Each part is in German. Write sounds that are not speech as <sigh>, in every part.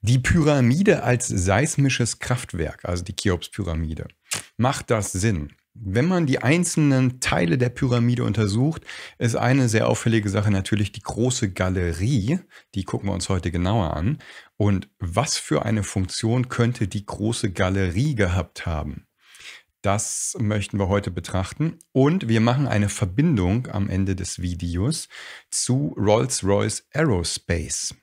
Die Pyramide als seismisches Kraftwerk, also die Cheops-Pyramide, macht das Sinn? Wenn man die einzelnen Teile der Pyramide untersucht, ist eine sehr auffällige Sache natürlich die große Galerie. Die gucken wir uns heute genauer an. Und was für eine Funktion könnte die große Galerie gehabt haben? Das möchten wir heute betrachten. Und wir machen eine Verbindung am Ende des Videos zu Rolls-Royce Aerospace.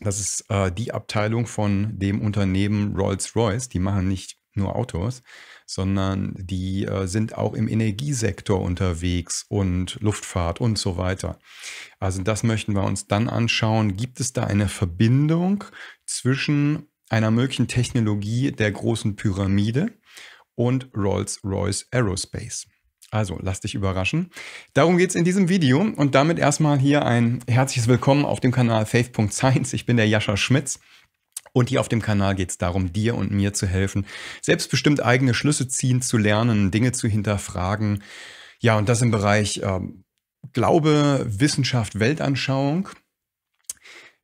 Das ist äh, die Abteilung von dem Unternehmen Rolls-Royce. Die machen nicht nur Autos, sondern die äh, sind auch im Energiesektor unterwegs und Luftfahrt und so weiter. Also das möchten wir uns dann anschauen. Gibt es da eine Verbindung zwischen einer möglichen Technologie der großen Pyramide und Rolls-Royce Aerospace? Also lass dich überraschen. Darum geht's in diesem Video und damit erstmal hier ein herzliches Willkommen auf dem Kanal Faith.Science. Ich bin der Jascha Schmitz. Und hier auf dem Kanal geht's darum, dir und mir zu helfen, selbstbestimmt eigene Schlüsse ziehen zu lernen, Dinge zu hinterfragen. Ja, und das im Bereich äh, Glaube, Wissenschaft, Weltanschauung.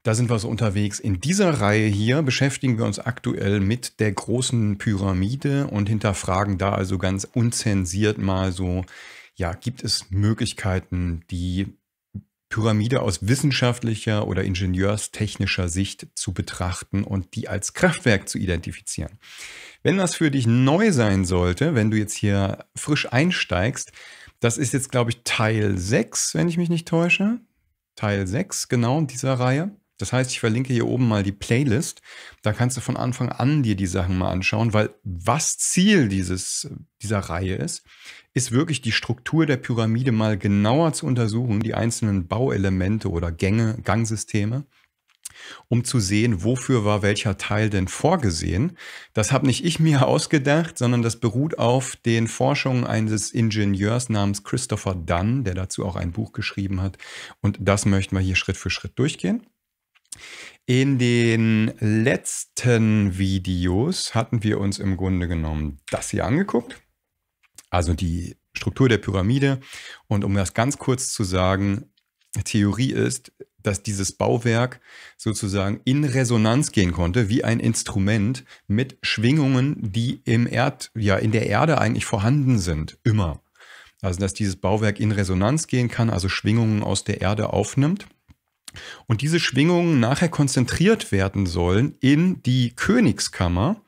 Da sind wir so unterwegs. In dieser Reihe hier beschäftigen wir uns aktuell mit der großen Pyramide und hinterfragen da also ganz unzensiert mal so, ja, gibt es Möglichkeiten, die Pyramide aus wissenschaftlicher oder ingenieurstechnischer Sicht zu betrachten und die als Kraftwerk zu identifizieren. Wenn das für dich neu sein sollte, wenn du jetzt hier frisch einsteigst, das ist jetzt, glaube ich, Teil 6, wenn ich mich nicht täusche. Teil 6, genau, dieser Reihe. Das heißt, ich verlinke hier oben mal die Playlist. Da kannst du von Anfang an dir die Sachen mal anschauen, weil was Ziel dieses, dieser Reihe ist, ist wirklich die Struktur der Pyramide mal genauer zu untersuchen, die einzelnen Bauelemente oder Gänge, Gangsysteme um zu sehen, wofür war welcher Teil denn vorgesehen. Das habe nicht ich mir <laughs> ausgedacht, sondern das beruht auf den Forschungen eines Ingenieurs namens Christopher Dunn, der dazu auch ein Buch geschrieben hat. Und das möchten wir hier Schritt für Schritt durchgehen. In den letzten Videos hatten wir uns im Grunde genommen das hier angeguckt, also die Struktur der Pyramide. Und um das ganz kurz zu sagen, Theorie ist, dass dieses Bauwerk sozusagen in Resonanz gehen konnte, wie ein Instrument mit Schwingungen, die im Erd, ja, in der Erde eigentlich vorhanden sind, immer. Also, dass dieses Bauwerk in Resonanz gehen kann, also Schwingungen aus der Erde aufnimmt. Und diese Schwingungen nachher konzentriert werden sollen in die Königskammer.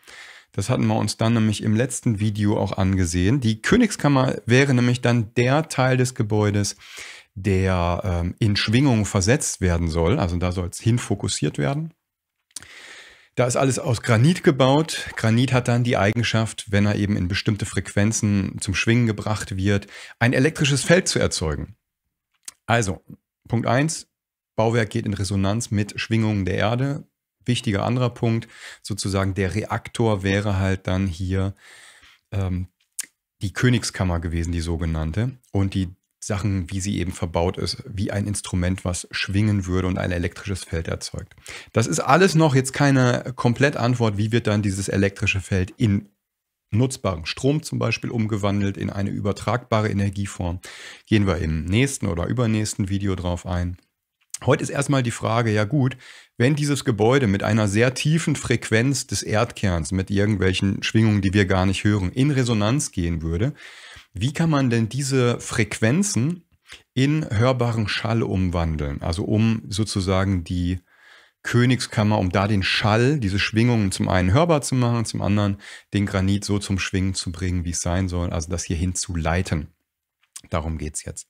Das hatten wir uns dann nämlich im letzten Video auch angesehen. Die Königskammer wäre nämlich dann der Teil des Gebäudes, der ähm, in Schwingungen versetzt werden soll. Also da soll es hinfokussiert werden. Da ist alles aus Granit gebaut. Granit hat dann die Eigenschaft, wenn er eben in bestimmte Frequenzen zum Schwingen gebracht wird, ein elektrisches Feld zu erzeugen. Also, Punkt 1, Bauwerk geht in Resonanz mit Schwingungen der Erde. Wichtiger anderer Punkt, sozusagen der Reaktor wäre halt dann hier ähm, die Königskammer gewesen, die sogenannte. Und die Sachen, wie sie eben verbaut ist, wie ein Instrument, was schwingen würde und ein elektrisches Feld erzeugt. Das ist alles noch jetzt keine Komplettantwort, wie wird dann dieses elektrische Feld in nutzbaren Strom zum Beispiel umgewandelt in eine übertragbare Energieform. Gehen wir im nächsten oder übernächsten Video drauf ein. Heute ist erstmal die Frage, ja gut, wenn dieses Gebäude mit einer sehr tiefen Frequenz des Erdkerns, mit irgendwelchen Schwingungen, die wir gar nicht hören, in Resonanz gehen würde, wie kann man denn diese Frequenzen in hörbaren Schall umwandeln? Also um sozusagen die Königskammer, um da den Schall, diese Schwingungen zum einen hörbar zu machen, zum anderen den Granit so zum Schwingen zu bringen, wie es sein soll, also das hier hinzuleiten. Darum geht es jetzt.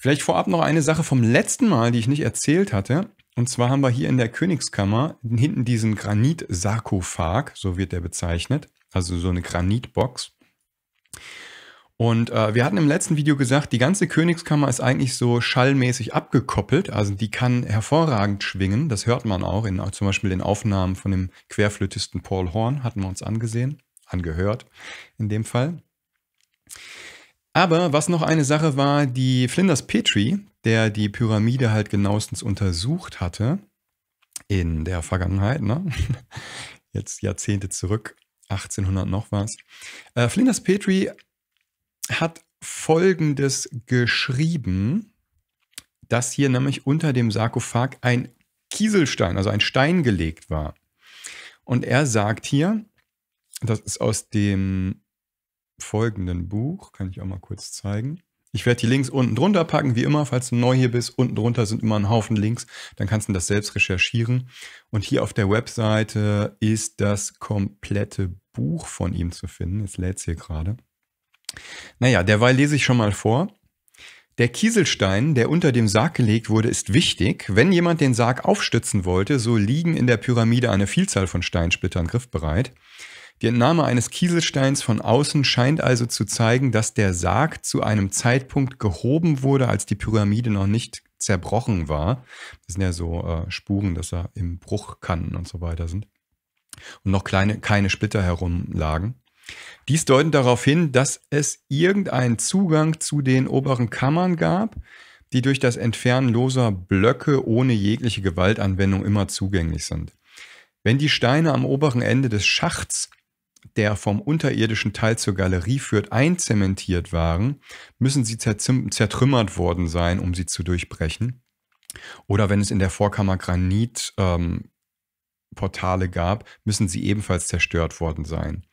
Vielleicht vorab noch eine Sache vom letzten Mal, die ich nicht erzählt hatte. Und zwar haben wir hier in der Königskammer hinten diesen Granitsarkophag, so wird der bezeichnet, also so eine Granitbox. Und äh, wir hatten im letzten Video gesagt, die ganze Königskammer ist eigentlich so schallmäßig abgekoppelt, also die kann hervorragend schwingen, das hört man auch in zum Beispiel den Aufnahmen von dem Querflötisten Paul Horn, hatten wir uns angesehen, angehört in dem Fall. Aber was noch eine Sache war, die Flinders Petrie, der die Pyramide halt genauestens untersucht hatte, in der Vergangenheit, ne? <laughs> jetzt Jahrzehnte zurück, 1800 noch was. Äh, Flinders Petrie hat Folgendes geschrieben, dass hier nämlich unter dem Sarkophag ein Kieselstein, also ein Stein gelegt war. Und er sagt hier, das ist aus dem folgenden Buch. Kann ich auch mal kurz zeigen. Ich werde die Links unten drunter packen, wie immer, falls du neu hier bist. Unten drunter sind immer ein Haufen Links, dann kannst du das selbst recherchieren. Und hier auf der Webseite ist das komplette Buch von ihm zu finden. Jetzt lädt es hier gerade. Naja, derweil lese ich schon mal vor. Der Kieselstein, der unter dem Sarg gelegt wurde, ist wichtig. Wenn jemand den Sarg aufstützen wollte, so liegen in der Pyramide eine Vielzahl von Steinsplittern griffbereit. Die Entnahme eines Kieselsteins von außen scheint also zu zeigen, dass der Sarg zu einem Zeitpunkt gehoben wurde, als die Pyramide noch nicht zerbrochen war. Das sind ja so äh, Spuren, dass da im Bruchkanten und so weiter sind. Und noch kleine, keine Splitter herumlagen. Dies deutet darauf hin, dass es irgendeinen Zugang zu den oberen Kammern gab, die durch das Entfernen loser Blöcke ohne jegliche Gewaltanwendung immer zugänglich sind. Wenn die Steine am oberen Ende des Schachts der vom unterirdischen Teil zur Galerie führt, einzementiert waren, müssen sie zertrümmert worden sein, um sie zu durchbrechen. Oder wenn es in der Vorkammer Granitportale ähm, gab, müssen sie ebenfalls zerstört worden sein.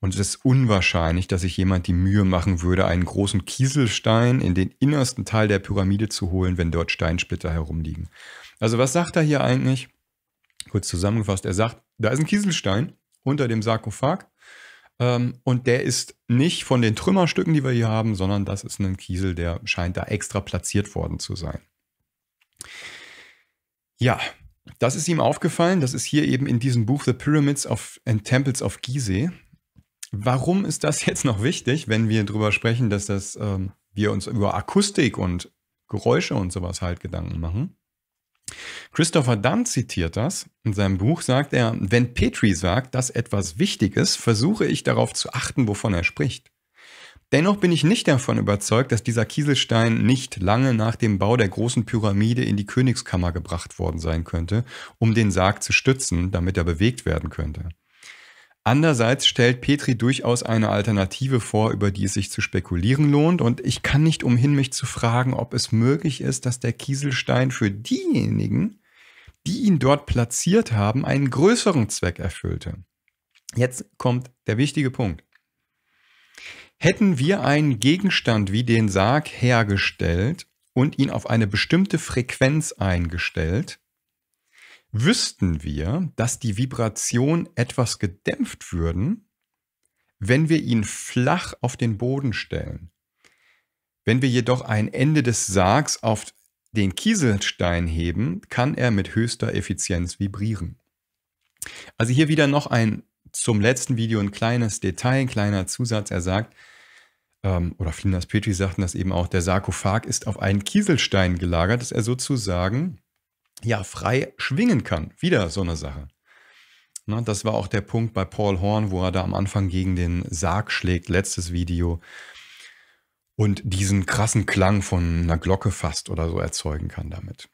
Und es ist unwahrscheinlich, dass sich jemand die Mühe machen würde, einen großen Kieselstein in den innersten Teil der Pyramide zu holen, wenn dort Steinsplitter herumliegen. Also was sagt er hier eigentlich? Kurz zusammengefasst, er sagt, da ist ein Kieselstein, unter dem Sarkophag. Ähm, und der ist nicht von den Trümmerstücken, die wir hier haben, sondern das ist ein Kiesel, der scheint da extra platziert worden zu sein. Ja, das ist ihm aufgefallen. Das ist hier eben in diesem Buch The Pyramids of, and Temples of Gizeh. Warum ist das <laughs> jetzt noch wichtig, wenn wir darüber sprechen, dass das, ähm, wir uns über Akustik und Geräusche und sowas halt Gedanken machen? Christopher Dunn zitiert das. In seinem Buch sagt er, wenn Petri sagt, dass etwas wichtig ist, versuche ich darauf zu achten, wovon er spricht. Dennoch bin ich nicht davon überzeugt, dass dieser Kieselstein nicht lange nach dem Bau der großen Pyramide in die Königskammer gebracht worden sein könnte, um den Sarg zu stützen, damit er bewegt werden könnte. Andererseits stellt Petri durchaus eine Alternative vor, über die es sich zu spekulieren lohnt. Und ich kann nicht umhin, mich zu fragen, ob es möglich ist, dass der Kieselstein für diejenigen, die ihn dort platziert haben, einen größeren Zweck erfüllte. Jetzt kommt der wichtige Punkt. Hätten wir einen Gegenstand wie den Sarg hergestellt und ihn auf eine bestimmte Frequenz eingestellt, wüssten wir, dass die Vibration etwas gedämpft würden, wenn wir ihn flach auf den Boden stellen. Wenn wir jedoch ein Ende des Sargs auf den Kieselstein heben, kann er mit höchster Effizienz vibrieren. Also hier wieder noch ein zum letzten Video ein kleines Detail, ein kleiner Zusatz. Er sagt, ähm, oder Flinders Petri sagten das eben auch, der Sarkophag ist auf einen Kieselstein gelagert, dass er sozusagen ja frei schwingen kann. Wieder so eine Sache. Na, das war auch der Punkt bei Paul Horn, wo er da am Anfang gegen den Sarg schlägt, letztes Video, und diesen krassen Klang von einer Glocke fast oder so erzeugen kann damit.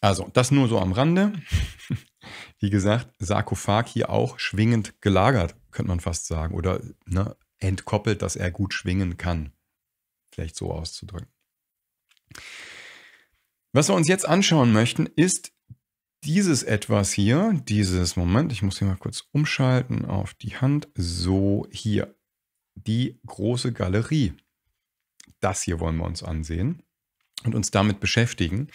Also, das nur so am Rande. <laughs> Wie gesagt, Sarkophag hier auch schwingend gelagert, könnte man fast sagen, oder ne, entkoppelt, dass er gut schwingen kann. Vielleicht so auszudrücken. Was wir uns jetzt anschauen möchten, ist dieses etwas hier, dieses Moment, ich muss hier mal kurz umschalten auf die Hand, so hier, die große Galerie. Das hier wollen wir uns ansehen und uns damit beschäftigen.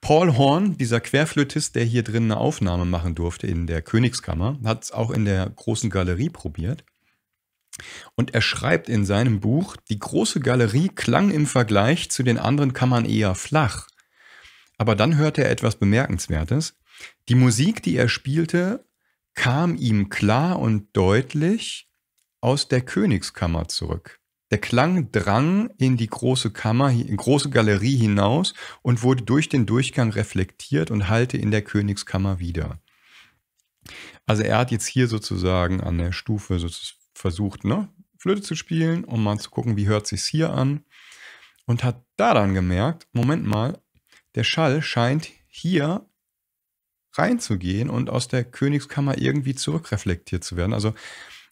Paul Horn, dieser Querflötist, der hier drin eine Aufnahme machen durfte in der Königskammer, hat es auch in der großen Galerie probiert. Und er schreibt in seinem Buch, die große Galerie klang im Vergleich zu den anderen Kammern eher flach. Aber dann hörte er etwas Bemerkenswertes. Die Musik, die er spielte, kam ihm klar und deutlich aus der Königskammer zurück. Der Klang drang in die große Kammer, in große Galerie hinaus und wurde durch den Durchgang reflektiert und hallte in der Königskammer wieder. Also er hat jetzt hier sozusagen an der Stufe versucht, ne, Flöte zu spielen, um mal zu gucken, wie hört sich's hier an und hat da dann gemerkt, Moment mal, der Schall scheint hier reinzugehen und aus der Königskammer irgendwie zurückreflektiert zu werden. Also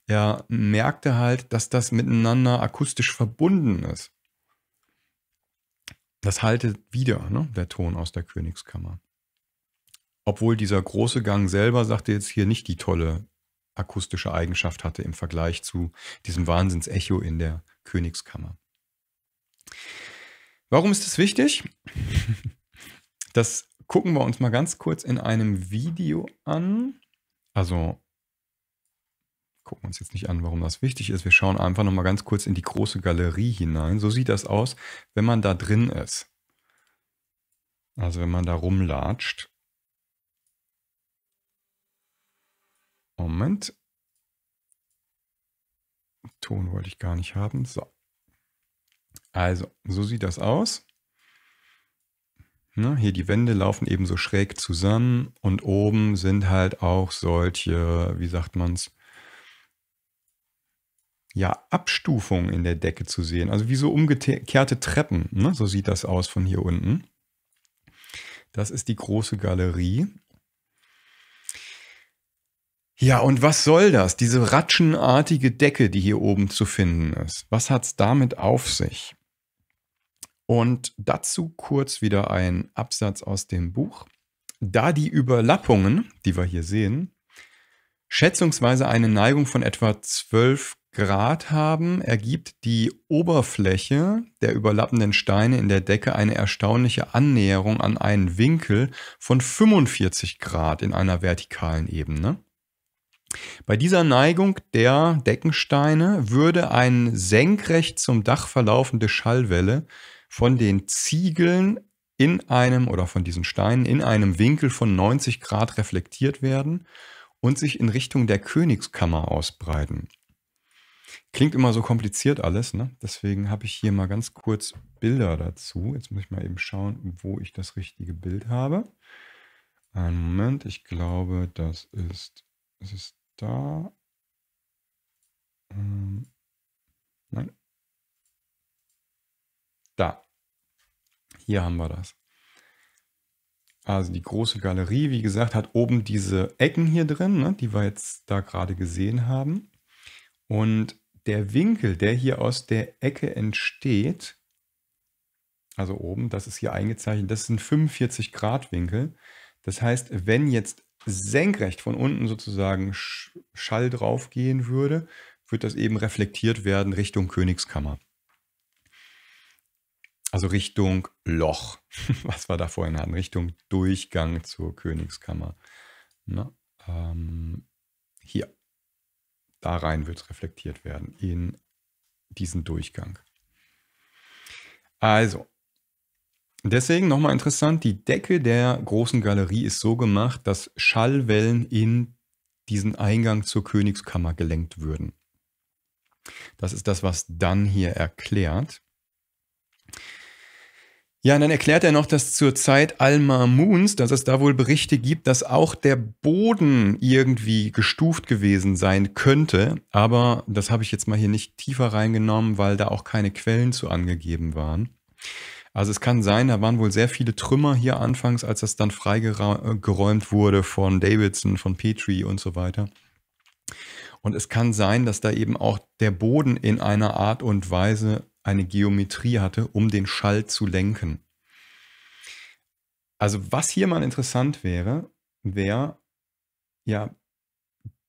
er merkte halt, dass das miteinander akustisch verbunden ist. Das haltet wieder, ne, der Ton aus der Königskammer. Obwohl dieser große Gang selber, sagte jetzt hier, nicht die tolle akustische Eigenschaft hatte im Vergleich zu diesem Wahnsinnsecho in der Königskammer. Warum ist das wichtig? Das gucken wir uns mal ganz kurz in einem Video an. Also gucken wir uns jetzt nicht an, warum das wichtig ist. Wir schauen einfach nochmal ganz kurz in die große Galerie hinein. So sieht das aus, wenn man da drin ist. Also wenn man da rumlatscht. Moment. Ton wollte ich gar nicht haben. So. Also, so sieht das aus. Ne, hier die Wände laufen eben so schräg zusammen und oben sind halt auch solche, wie sagt man's, ja, Abstufungen in der Decke zu sehen. Also wie so umgekehrte Treppen. Ne? So sieht das aus von hier unten. Das ist die große Galerie. Ja, und was soll das? Diese ratschenartige Decke, die hier oben zu finden ist. Was hat es damit auf sich? Und dazu kurz wieder ein Absatz aus dem Buch. Da die Überlappungen, die wir hier sehen, schätzungsweise eine Neigung von etwa 12 Grad haben, ergibt die Oberfläche der überlappenden Steine in der Decke eine erstaunliche Annäherung an einen Winkel von 45 Grad in einer vertikalen Ebene. Bei dieser Neigung der Deckensteine würde eine senkrecht zum Dach verlaufende Schallwelle von den Ziegeln in einem oder von diesen Steinen in einem Winkel von 90 Grad reflektiert werden und sich in Richtung der Königskammer ausbreiten. Klingt immer so kompliziert alles, ne? deswegen habe ich hier mal ganz kurz Bilder dazu. Jetzt muss ich mal eben schauen, wo ich das richtige Bild habe. Einen Moment, ich glaube, das ist, das ist da. Ähm, nein, da. Hier haben wir das. Also die große Galerie, wie gesagt, hat oben diese Ecken hier drin, ne, die wir jetzt da gerade gesehen haben. Und der Winkel, der hier aus der Ecke entsteht, also oben, das ist hier eingezeichnet, das ist ein 45 Grad Winkel. Das heißt, wenn jetzt senkrecht von unten sozusagen Schall drauf gehen würde, wird das eben reflektiert werden Richtung Königskammer. Also Richtung Loch, <laughs> was wir da vorhin hatten, Richtung Durchgang zur Königskammer. Na, ne? ähm, hier. Da rein wird es reflektiert werden, in diesen Durchgang. Also, deswegen nochmal interessant, die Decke der großen Galerie ist so gemacht, dass Schallwellen in diesen Eingang zur Königskammer gelenkt würden. Das ist das, was dann hier erklärt. Ja, und dann erklärt er noch, dass zur Zeit Alma Moons, dass es da wohl Berichte gibt, dass auch der Boden irgendwie gestuft gewesen sein könnte. Aber das habe ich jetzt mal hier nicht tiefer reingenommen, weil da auch keine Quellen zu angegeben waren. Also es kann sein, da waren wohl sehr viele Trümmer hier anfangs, als das dann freigeräumt wurde von Davidson, von Petrie und so weiter. Und es kann sein, dass da eben auch der Boden in einer Art und Weise eine Geometrie hatte, um den Schall zu lenken. Also was hier mal interessant wäre, wäre, ja,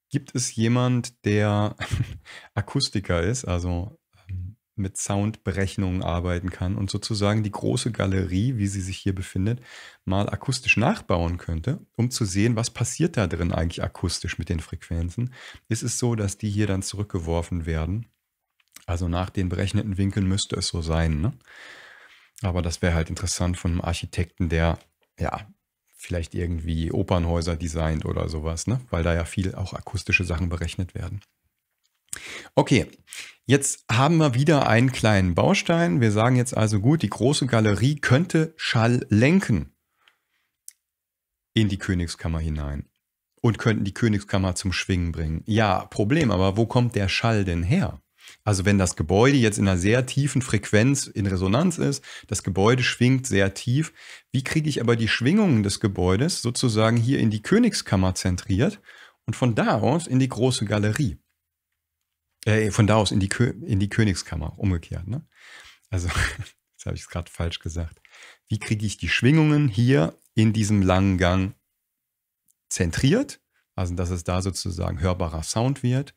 gibt es jemand, der <laughs> Akustiker ist, also ähm, mit Soundberechnungen arbeiten kann und sozusagen die große Galerie, wie sie sich hier befindet, mal akustisch nachbauen könnte, um zu sehen, was passiert da drin eigentlich akustisch mit den Frequenzen. Ist es so, dass die hier dann zurückgeworfen werden also nach den berechneten Winkeln müsste es so sein. Ne? Aber das wäre halt interessant von einem Architekten, der ja vielleicht irgendwie Opernhäuser designt oder sowas, ne? weil da ja viel auch akustische Sachen berechnet werden. Okay, jetzt haben wir wieder einen kleinen Baustein. Wir sagen jetzt also gut, die große Galerie könnte Schall lenken in die Königskammer hinein und könnten die Königskammer zum Schwingen bringen. Ja, Problem, aber wo kommt der Schall denn her? Also wenn das Gebäude jetzt in einer sehr tiefen Frequenz in Resonanz ist, das Gebäude schwingt sehr tief, wie kriege ich aber die Schwingungen des Gebäudes sozusagen hier in die Königskammer zentriert und von da aus in die große Galerie? Äh, von da aus in die, Kö in die Königskammer, umgekehrt. Ne? Also, <laughs> jetzt habe ich es gerade falsch gesagt. Wie kriege ich die Schwingungen hier in diesem langen Gang zentriert? Also, dass es da sozusagen hörbarer Sound wird.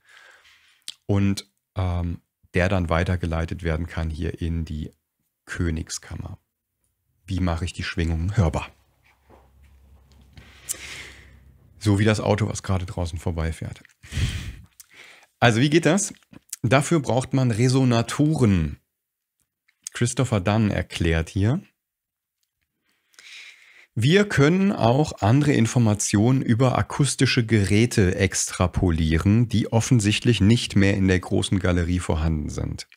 Und ähm, der dann weitergeleitet werden kann hier in die Königskammer. Wie mache ich die Schwingungen hörbar? So wie das Auto, was gerade draußen vorbeifährt. Also wie geht das? Dafür braucht man Resonatoren. Christopher Dunn erklärt hier, wir können auch andere Informationen über akustische Geräte extrapolieren, die offensichtlich nicht mehr in der großen Galerie vorhanden sind.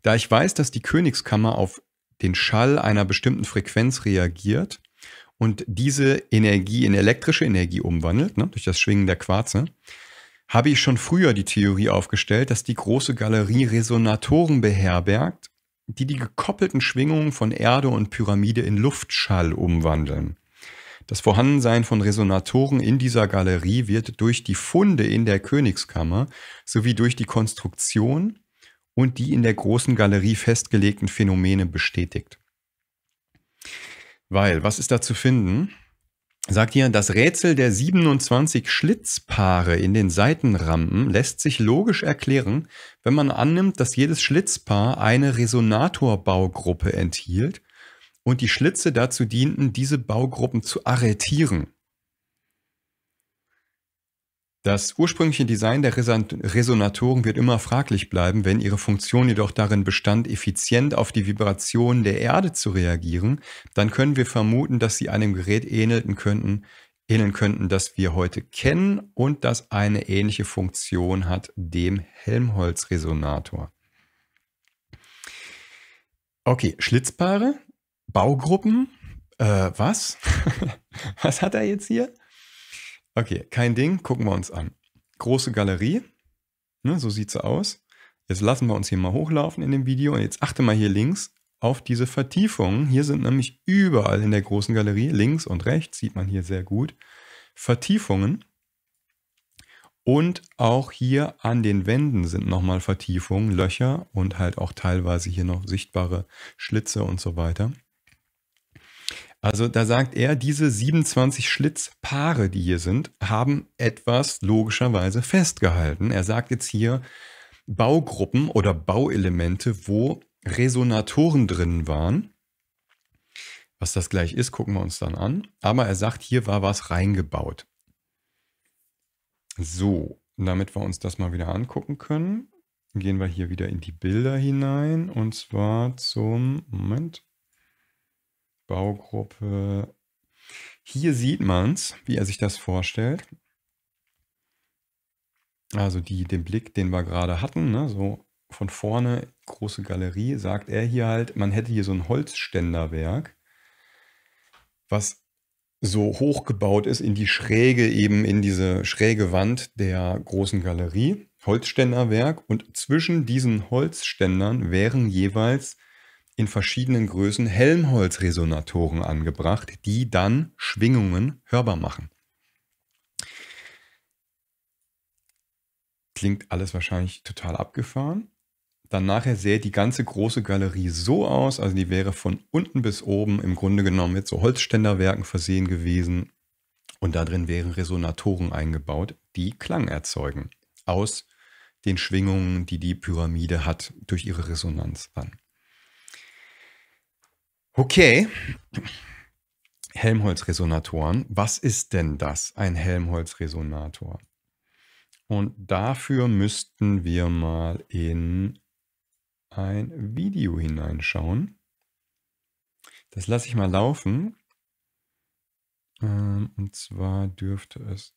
Da ich weiß, dass die Königskammer auf den Schall einer bestimmten Frequenz reagiert und diese Energie in elektrische Energie umwandelt, ne, durch das Schwingen der Quarze, habe ich schon früher die Theorie aufgestellt, dass die große Galerie Resonatoren beherbergt, die die gekoppelten Schwingungen von Erde und Pyramide in Luftschall umwandeln. Das Vorhandensein von Resonatoren in dieser Galerie wird durch die Funde in der Königskammer sowie durch die Konstruktion und die in der großen Galerie festgelegten Phänomene bestätigt. Weil, was ist da zu finden? sagt hier, das Rätsel der 27 Schlitzpaare in den Seitenrampen lässt sich logisch erklären, wenn man annimmt, dass jedes Schlitzpaar eine Resonatorbaugruppe enthielt und die Schlitze dazu dienten, diese Baugruppen zu arretieren. Das ursprüngliche Design der Resonatoren wird immer fraglich bleiben, wenn ihre Funktion jedoch darin bestand, effizient auf die Vibrationen der Erde zu reagieren, dann können wir vermuten, dass sie einem Gerät ähneln könnten, ähneln könnten, das wir heute kennen und das eine ähnliche Funktion hat dem Helmholtz-Resonator. Okay, Schlitzpaare, Baugruppen, äh, was? <laughs> was hat er jetzt hier? Okay, kein Ding, gucken wir uns an. Große Galerie, ne, so sieht sie aus. Jetzt lassen wir uns hier mal hochlaufen in dem Video und jetzt achte mal hier links auf diese Vertiefungen. Hier sind nämlich überall in der großen Galerie, links und rechts, sieht man hier sehr gut, Vertiefungen. Und auch hier an den Wänden sind nochmal Vertiefungen, Löcher und halt auch teilweise hier noch sichtbare Schlitze und so weiter. Also da sagt er, diese 27 Schlitzpaare, die hier sind, haben etwas logischerweise festgehalten. Er sagt jetzt hier Baugruppen oder Bauelemente, wo Resonatoren drin waren. Was das gleich ist, gucken wir uns dann an. Aber er sagt, hier war was reingebaut. So, damit wir uns das mal wieder angucken können, gehen wir hier wieder in die Bilder hinein. Und zwar zum, Moment, Baugruppe. Hier sieht man es, wie er sich das vorstellt. Also die, den Blick, den wir gerade hatten, ne, so von vorne, große Galerie, sagt er hier halt, man hätte hier so ein Holzständerwerk, was so hochgebaut ist in die Schräge, eben in diese schräge Wand der großen Galerie. Holzständerwerk und zwischen diesen Holzständern wären jeweils in verschiedenen Größen Helmholtz-Resonatoren angebracht, die dann Schwingungen hörbar machen. Klingt alles wahrscheinlich total abgefahren. Dann nachher sähe die ganze große Galerie so aus, also die wäre von unten bis oben im Grunde genommen mit so Holzständerwerken versehen gewesen und da drin wären Resonatoren eingebaut, die Klang erzeugen aus den Schwingungen, die die Pyramide hat durch ihre Resonanz dann. Okay. Helmholtz-Resonatoren. Was ist denn das, ein Helmholtz-Resonator? Und dafür müssten wir mal in ein Video hineinschauen. Das lasse ich mal laufen. Ähm, und zwar dürfte es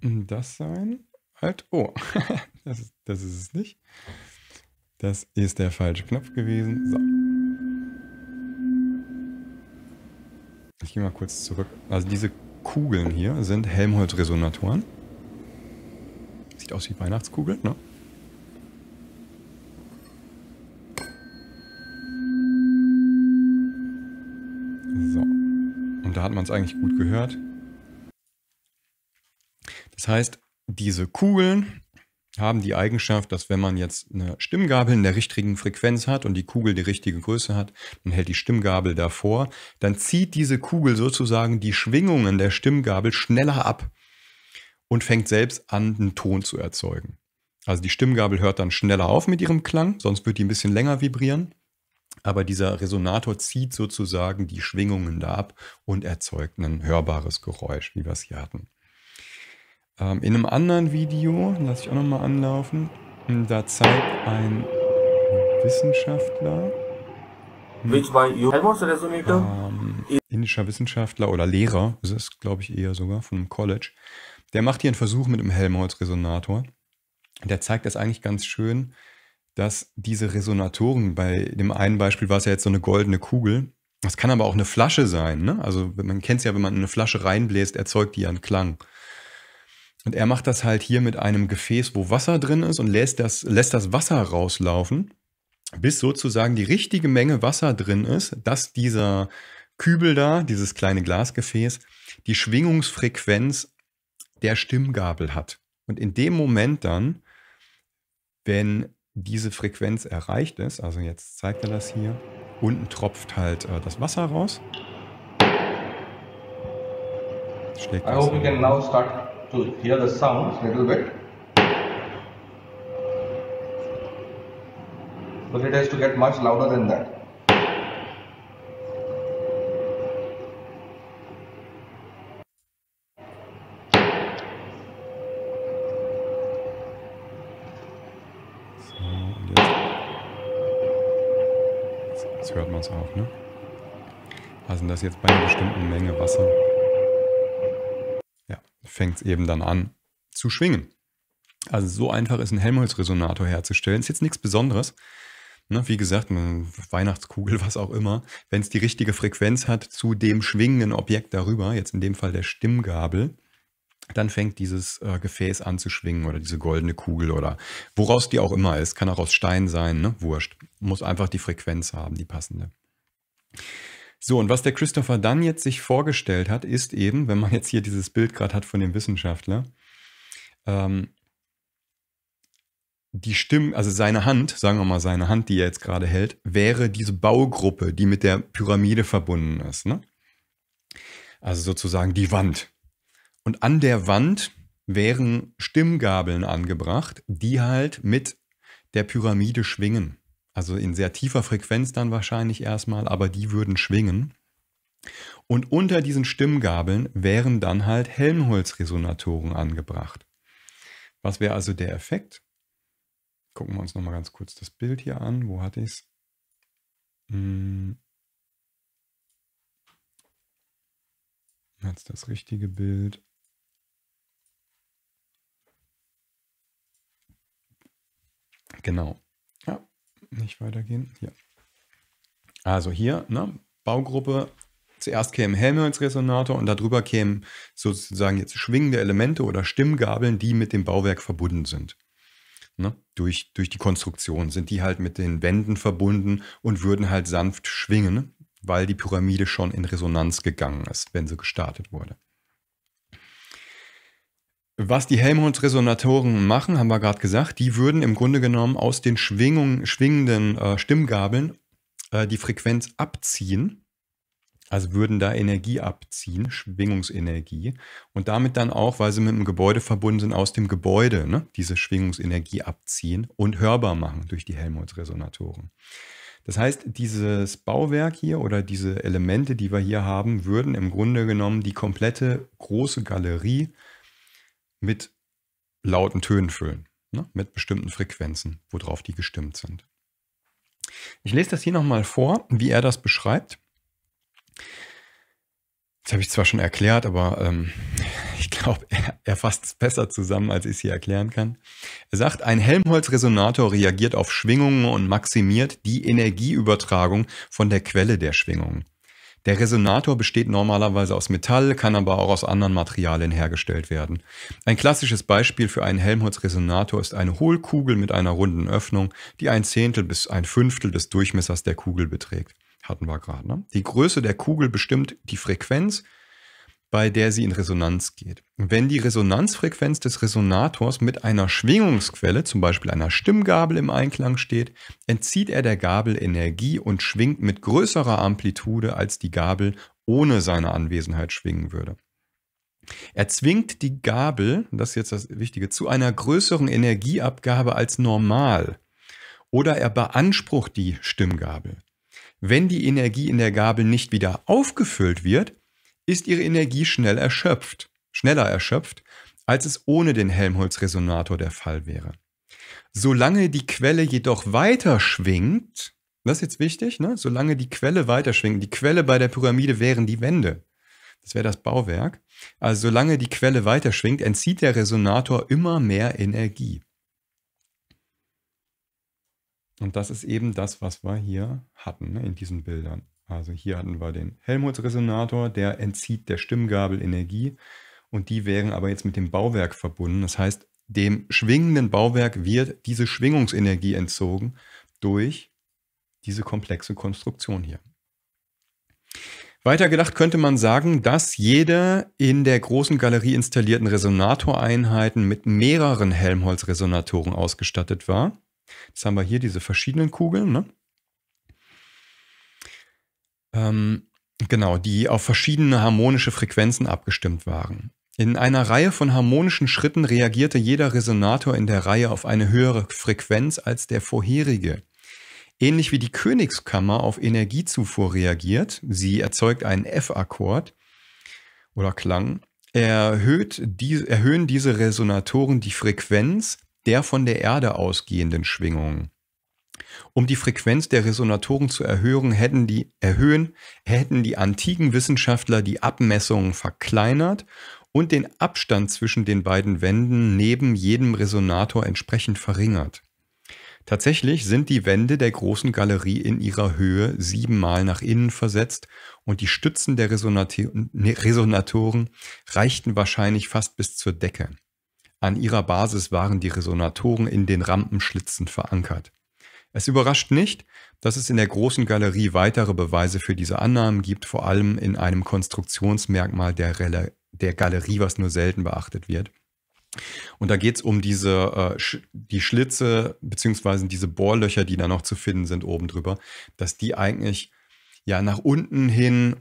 das sein. Alt. Oh, <laughs> das, ist, das ist es nicht. Das ist der falsche Knopf gewesen. So. Ich gehe mal kurz zurück. Also diese Kugeln hier sind Helmholtz-Resonatoren. Sieht aus wie Weihnachtskugeln, ne? So. Und da hat man es eigentlich gut gehört. Das heißt, diese Kugeln haben die Eigenschaft, dass wenn man jetzt eine Stimmgabel in der richtigen Frequenz hat und die Kugel die richtige Größe hat, dann hält die Stimmgabel davor, dann zieht diese Kugel sozusagen die Schwingungen der Stimmgabel schneller ab und fängt selbst an, einen Ton zu erzeugen. Also die Stimmgabel hört dann schneller auf mit ihrem Klang, sonst wird die ein bisschen länger vibrieren. Aber dieser Resonator zieht sozusagen die Schwingungen da ab und erzeugt ein hörbares Geräusch, wie wir es hier hatten. Ähm, in einem anderen Video, lasse ich auch nochmal anlaufen, da zeigt ein Wissenschaftler, hm, Which one Helmholtz Resonator? Ähm, indischer Wissenschaftler oder Lehrer, das ist glaube ich eher sogar von einem College, der macht hier einen Versuch mit einem Helmholtz Resonator. Der zeigt das eigentlich ganz schön, dass diese Resonatoren, bei dem einen Beispiel war es ja jetzt so eine goldene Kugel, das kann aber auch eine Flasche sein. Ne? Also man kennt es ja, wenn man in eine Flasche reinbläst, erzeugt die ja einen Klang. Und er macht das halt hier mit einem Gefäß, wo Wasser drin ist und lässt das, lässt das Wasser rauslaufen, bis sozusagen die richtige Menge Wasser drin ist, dass dieser Kübel da, dieses kleine Glasgefäß, die Schwingungsfrequenz der Stimmgabel hat. Und in dem Moment dann, wenn diese Frequenz erreicht ist, also jetzt zeigt er das hier, unten tropft halt äh, das Wasser raus. Schlägt I das hope we can to hear the sound a little bit. But it has to get much louder than that. Jetzt hört man es auch, ne? Also das jetzt bei einer bestimmten Menge Wasser fängt es eben dann an zu schwingen. Also so einfach ist ein Helmholtz-Resonator herzustellen. Ist jetzt nichts Besonderes. Ne, wie gesagt, eine Weihnachtskugel, <laughs> was auch immer. Wenn es die richtige Frequenz hat zu dem schwingenden Objekt darüber, jetzt in dem Fall der Stimmgabel, dann fängt dieses äh, Gefäß an zu schwingen oder diese goldene Kugel oder woraus die auch immer ist. Kann auch aus Stein sein, ne? Wurscht. Muss einfach die Frequenz haben, die passende. So, und was der Christopher dann jetzt sich vorgestellt hat, ist eben, wenn man jetzt hier dieses Bild gerade hat von dem Wissenschaftler, ähm, die Stimme, also seine Hand, sagen wir mal seine Hand, die er jetzt gerade hält, wäre diese Baugruppe, die mit der Pyramide verbunden ist. Ne? Also sozusagen die Wand. Und an der Wand wären Stimmgabeln angebracht, die halt mit der Pyramide schwingen. Also in sehr tiefer Frequenz dann wahrscheinlich erstmal, aber die würden schwingen. Und unter diesen Stimmgabeln wären dann halt Helmholtz-Resonatoren angebracht. Was wäre also der Effekt? Gucken wir uns nochmal ganz kurz das Bild hier an. Wo hatte ich es? Hm. Jetzt das richtige Bild. Genau nicht weitergehen. Hier. Also hier, ne? Baugruppe. Zuerst kämen Helmholtz-Resonator und darüber kämen sozusagen jetzt schwingende Elemente oder Stimmgabeln, die mit dem Bauwerk verbunden sind. Ne? Durch, durch die Konstruktion sind die halt mit den Wänden verbunden und würden halt sanft schwingen, weil die Pyramide schon in Resonanz gegangen ist, wenn sie gestartet wurde. Was die Helmholtz-Resonatoren machen, haben wir gerade gesagt, die würden im Grunde genommen aus den Schwingung, schwingenden äh, Stimmgabeln äh, die Frequenz abziehen. Also würden da Energie abziehen, Schwingungsenergie. Und damit dann auch, weil sie mit dem Gebäude verbunden sind, aus dem Gebäude ne, diese Schwingungsenergie abziehen und hörbar machen durch die Helmholtz-Resonatoren. Das heißt, dieses Bauwerk hier oder diese Elemente, die wir hier haben, würden im Grunde genommen die komplette große Galerie mit lauten Tönen füllen, ne? mit bestimmten Frequenzen, worauf die gestimmt sind. Ich lese das hier nochmal vor, wie er das beschreibt. Das habe ich zwar schon erklärt, aber ähm, <laughs> ich glaube, er, er fasst es besser zusammen, als ich es hier erklären kann. Er sagt, ein Helmholtz-Resonator reagiert auf Schwingungen und maximiert die Energieübertragung von der Quelle der Schwingungen. Der Resonator besteht normalerweise aus Metall, kann aber auch aus anderen Materialien hergestellt werden. Ein klassisches Beispiel für einen Helmholtz-Resonator ist eine Hohlkugel mit einer runden Öffnung, die ein Zehntel bis ein Fünftel des Durchmessers der Kugel beträgt hatten wir gerade. Ne? Die Größe der Kugel bestimmt die Frequenz bei der sie in Resonanz geht. Wenn die Resonanzfrequenz des Resonators mit einer Schwingungsquelle, zum Beispiel einer Stimmgabel, im Einklang steht, entzieht er der Gabel Energie und schwingt mit größerer Amplitude, als die Gabel ohne seine Anwesenheit schwingen würde. Er zwingt die Gabel, das ist jetzt das Wichtige, zu einer größeren Energieabgabe als normal. Oder er beansprucht die Stimmgabel. Wenn die Energie in der Gabel nicht wieder aufgefüllt wird, ist ihre Energie schnell erschöpft, schneller erschöpft, als es ohne den Helmholtz-Resonator der Fall wäre. Solange die Quelle jedoch weiter schwingt, das ist jetzt wichtig, ne? solange die Quelle weiter schwingt, die Quelle bei der Pyramide wären die Wände, das wäre das Bauwerk, also solange die Quelle weiter schwingt, entzieht der Resonator immer mehr Energie. Und das ist eben das, was wir hier hatten ne? in diesen Bildern. Also hier hatten wir den Helmholtz-Resonator, der entzieht der Stimmgabel Energie und die wären aber jetzt mit dem Bauwerk verbunden. Das heißt, dem schwingenden Bauwerk wird diese Schwingungsenergie entzogen durch diese komplexe Konstruktion hier. Weiter gedacht könnte man sagen, dass jede in der großen Galerie installierten Resonatoreinheiten mit mehreren Helmholtz-Resonatoren ausgestattet war. Jetzt haben wir hier diese verschiedenen Kugeln. Ne? ähm, genau, die auf verschiedene harmonische Frequenzen abgestimmt waren. In einer Reihe von harmonischen Schritten reagierte jeder Resonator in der Reihe auf eine höhere Frequenz als der vorherige. Ähnlich wie die Königskammer auf Energiezufuhr reagiert, sie erzeugt einen F-Akkord oder Klang, erhöht die, erhöhen diese Resonatoren die Frequenz der von der Erde ausgehenden Schwingungen. Um die Frequenz der Resonatoren zu erhöhen, hätten die, erhöhen, hätten die antiken Wissenschaftler die Abmessungen verkleinert und den Abstand zwischen den beiden Wänden neben jedem Resonator entsprechend verringert. Tatsächlich sind die Wände der großen Galerie in ihrer Höhe siebenmal nach innen versetzt und die Stützen der ne, Resonatoren reichten wahrscheinlich fast bis zur Decke. An ihrer Basis waren die Resonatoren in den Rampenschlitzen verankert. Es überrascht nicht, dass es in der großen Galerie weitere Beweise für diese Annahmen gibt, vor allem in einem Konstruktionsmerkmal der, Rele der Galerie, was nur selten beachtet wird. Und da geht es um diese, äh, die Schlitze beziehungsweise diese Bohrlöcher, die da noch zu finden sind oben drüber, dass die eigentlich ja nach unten hin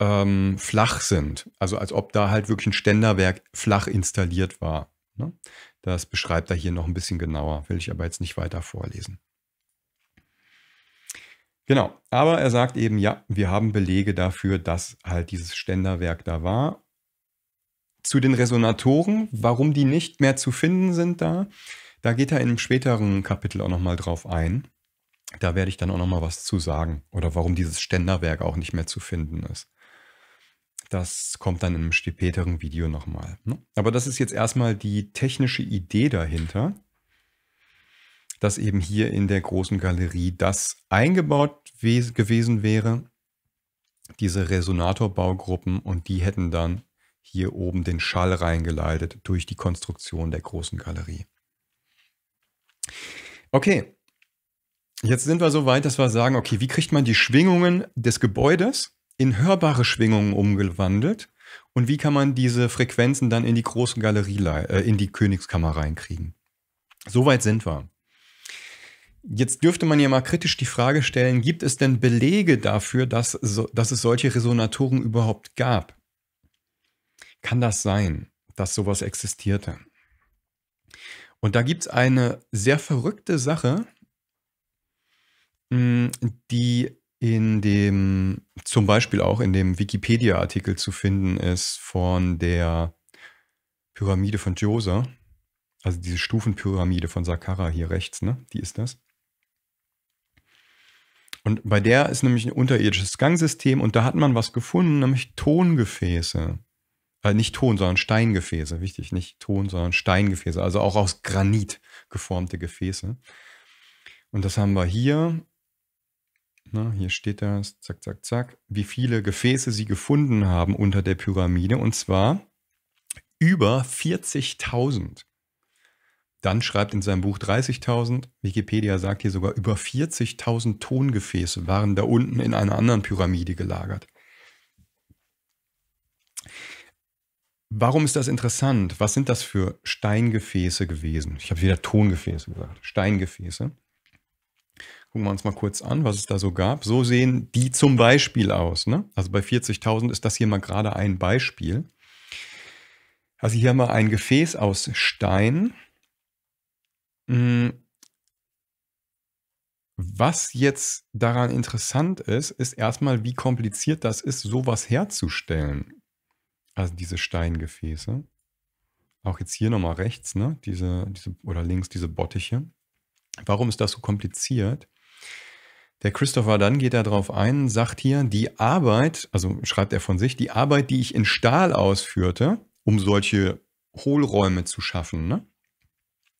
ähm, flach sind. Also als ob da halt wirklich ein Ständerwerk flach installiert war. Ne? Das beschreibt er hier noch ein bisschen genauer, will ich aber jetzt nicht weiter vorlesen. Genau, aber er sagt eben, ja, wir haben Belege dafür, dass halt dieses Ständerwerk da war. Zu den Resonatoren, warum die nicht mehr zu finden sind da, da geht er in einem späteren Kapitel auch nochmal drauf ein. Da werde ich dann auch nochmal was zu sagen oder warum dieses Ständerwerk auch nicht mehr zu finden ist. Das kommt dann in einem späteren Video nochmal. Ne? Aber das ist jetzt erstmal die technische Idee dahinter dass eben hier in der großen Galerie das eingebaut gewesen wäre, diese Resonatorbaugruppen und die hätten dann hier oben den Schall reingeleitet durch die Konstruktion der großen Galerie. Okay, jetzt sind wir so weit, dass wir sagen, okay, wie kriegt man die Schwingungen des Gebäudes in hörbare Schwingungen umgewandelt und wie kann man diese Frequenzen dann in die großen Galerie, äh, in die Königskammer reinkriegen? Soweit sind wir. Jetzt dürfte man ja mal kritisch die Frage stellen, gibt es denn Belege dafür, dass, so, dass es solche Resonatoren überhaupt gab? Kann das sein, dass sowas existierte? Und da gibt es eine sehr verrückte Sache, hm, die in dem, zum Beispiel auch in dem Wikipedia-Artikel zu finden ist von der Pyramide von Djoser, also diese Stufenpyramide von Saqqara hier rechts, ne? Die ist das. Und bei der ist nämlich ein unterirdisches Gangsystem und da hat man was gefunden, nämlich Tongefäße. Äh, nicht Ton, sondern Steingefäße. Wichtig, nicht Ton, sondern Steingefäße. Also auch aus Granit geformte Gefäße. Und das haben wir hier. Na, hier steht das, zack, zack, zack, wie viele Gefäße sie gefunden haben unter der Pyramide. Und zwar über 40.000. Dann schreibt in seinem Buch 30.000, Wikipedia sagt hier sogar über 40.000 Tongefäße waren da unten in einer anderen Pyramide gelagert. Warum ist das interessant? Was sind das für Steingefäße gewesen? Ich habe wieder Tongefäße gesagt, Steingefäße. Gucken wir uns mal kurz an, was es da so gab. So sehen die zum Beispiel aus. Ne? Also bei 40.000 ist das hier mal gerade ein Beispiel. Also hier haben wir ein Gefäß aus Stein Mm. Was jetzt daran interessant ist, ist erstmal, wie kompliziert das ist, sowas herzustellen. Also diese Steingefäße. Auch jetzt hier nochmal rechts, ne? Diese, diese, oder links diese Bottiche. Warum ist das so kompliziert? Der Christopher dann geht darauf ein, sagt hier, die Arbeit, also schreibt er von sich, die Arbeit, die ich in Stahl ausführte, um solche Hohlräume zu schaffen, ne?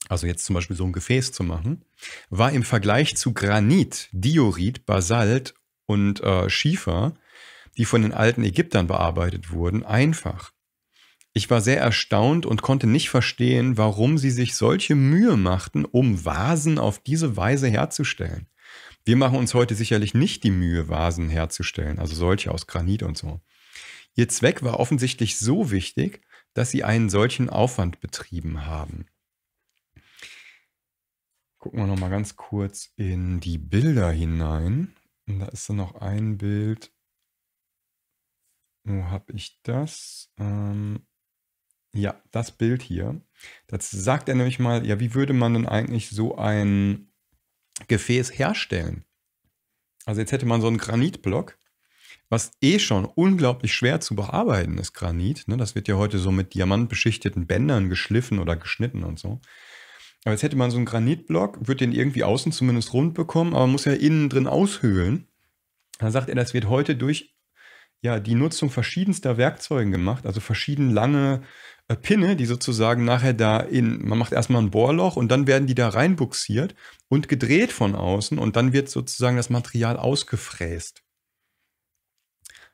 also jetzt zum Beispiel so ein Gefäß zu machen, war im Vergleich zu Granit, Diorit, Basalt und äh, Schiefer, die von den alten Ägyptern bearbeitet wurden, einfach. Ich war sehr erstaunt und konnte nicht verstehen, warum sie sich solche Mühe machten, um Vasen auf diese Weise herzustellen. Wir machen uns heute sicherlich nicht die Mühe, Vasen herzustellen, also solche aus Granit und so. Ihr Zweck war offensichtlich so wichtig, dass sie einen solchen Aufwand betrieben haben. Gucken wir nochmal ganz kurz in die Bilder hinein. Und da ist dann noch ein Bild. Wo habe ich das? Ähm, ja, das Bild hier. Das sagt er nämlich mal, ja, wie würde man denn eigentlich so ein Gefäß herstellen? Also jetzt hätte man so einen Granitblock, was eh schon unglaublich schwer zu bearbeiten ist, Granit. Ne? Das wird ja heute so mit diamantbeschichteten Bändern geschliffen oder geschnitten und so. Aber jetzt hätte man so einen Granitblock, wird den irgendwie außen zumindest rund bekommen, aber muss ja innen drin aushöhlen. Dann sagt er, das wird heute durch ja, die Nutzung verschiedenster Werkzeugen gemacht, also verschieden lange äh, Pinne, die sozusagen nachher da in, man macht erstmal ein Bohrloch und dann werden die da reinbuxiert und gedreht von außen und dann wird sozusagen das Material ausgefräst.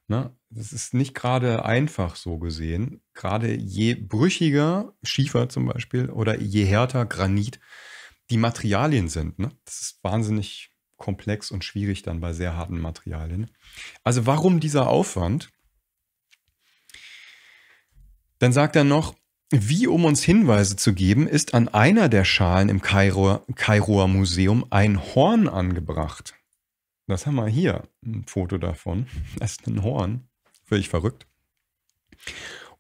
Na, das ist nicht gerade einfach so gesehen. Gerade je brüchiger Schiefer zum Beispiel oder je härter Granit die Materialien sind. Ne? Das ist wahnsinnig komplex und schwierig dann bei sehr harten Materialien. Also warum dieser Aufwand? Dann sagt er noch, wie um uns Hinweise zu geben, ist an einer der Schalen im Kairoer, Kairoer Museum ein Horn angebracht. Das haben wir hier, ein Foto davon. <laughs> Das ist ein Horn. Völlig verrückt.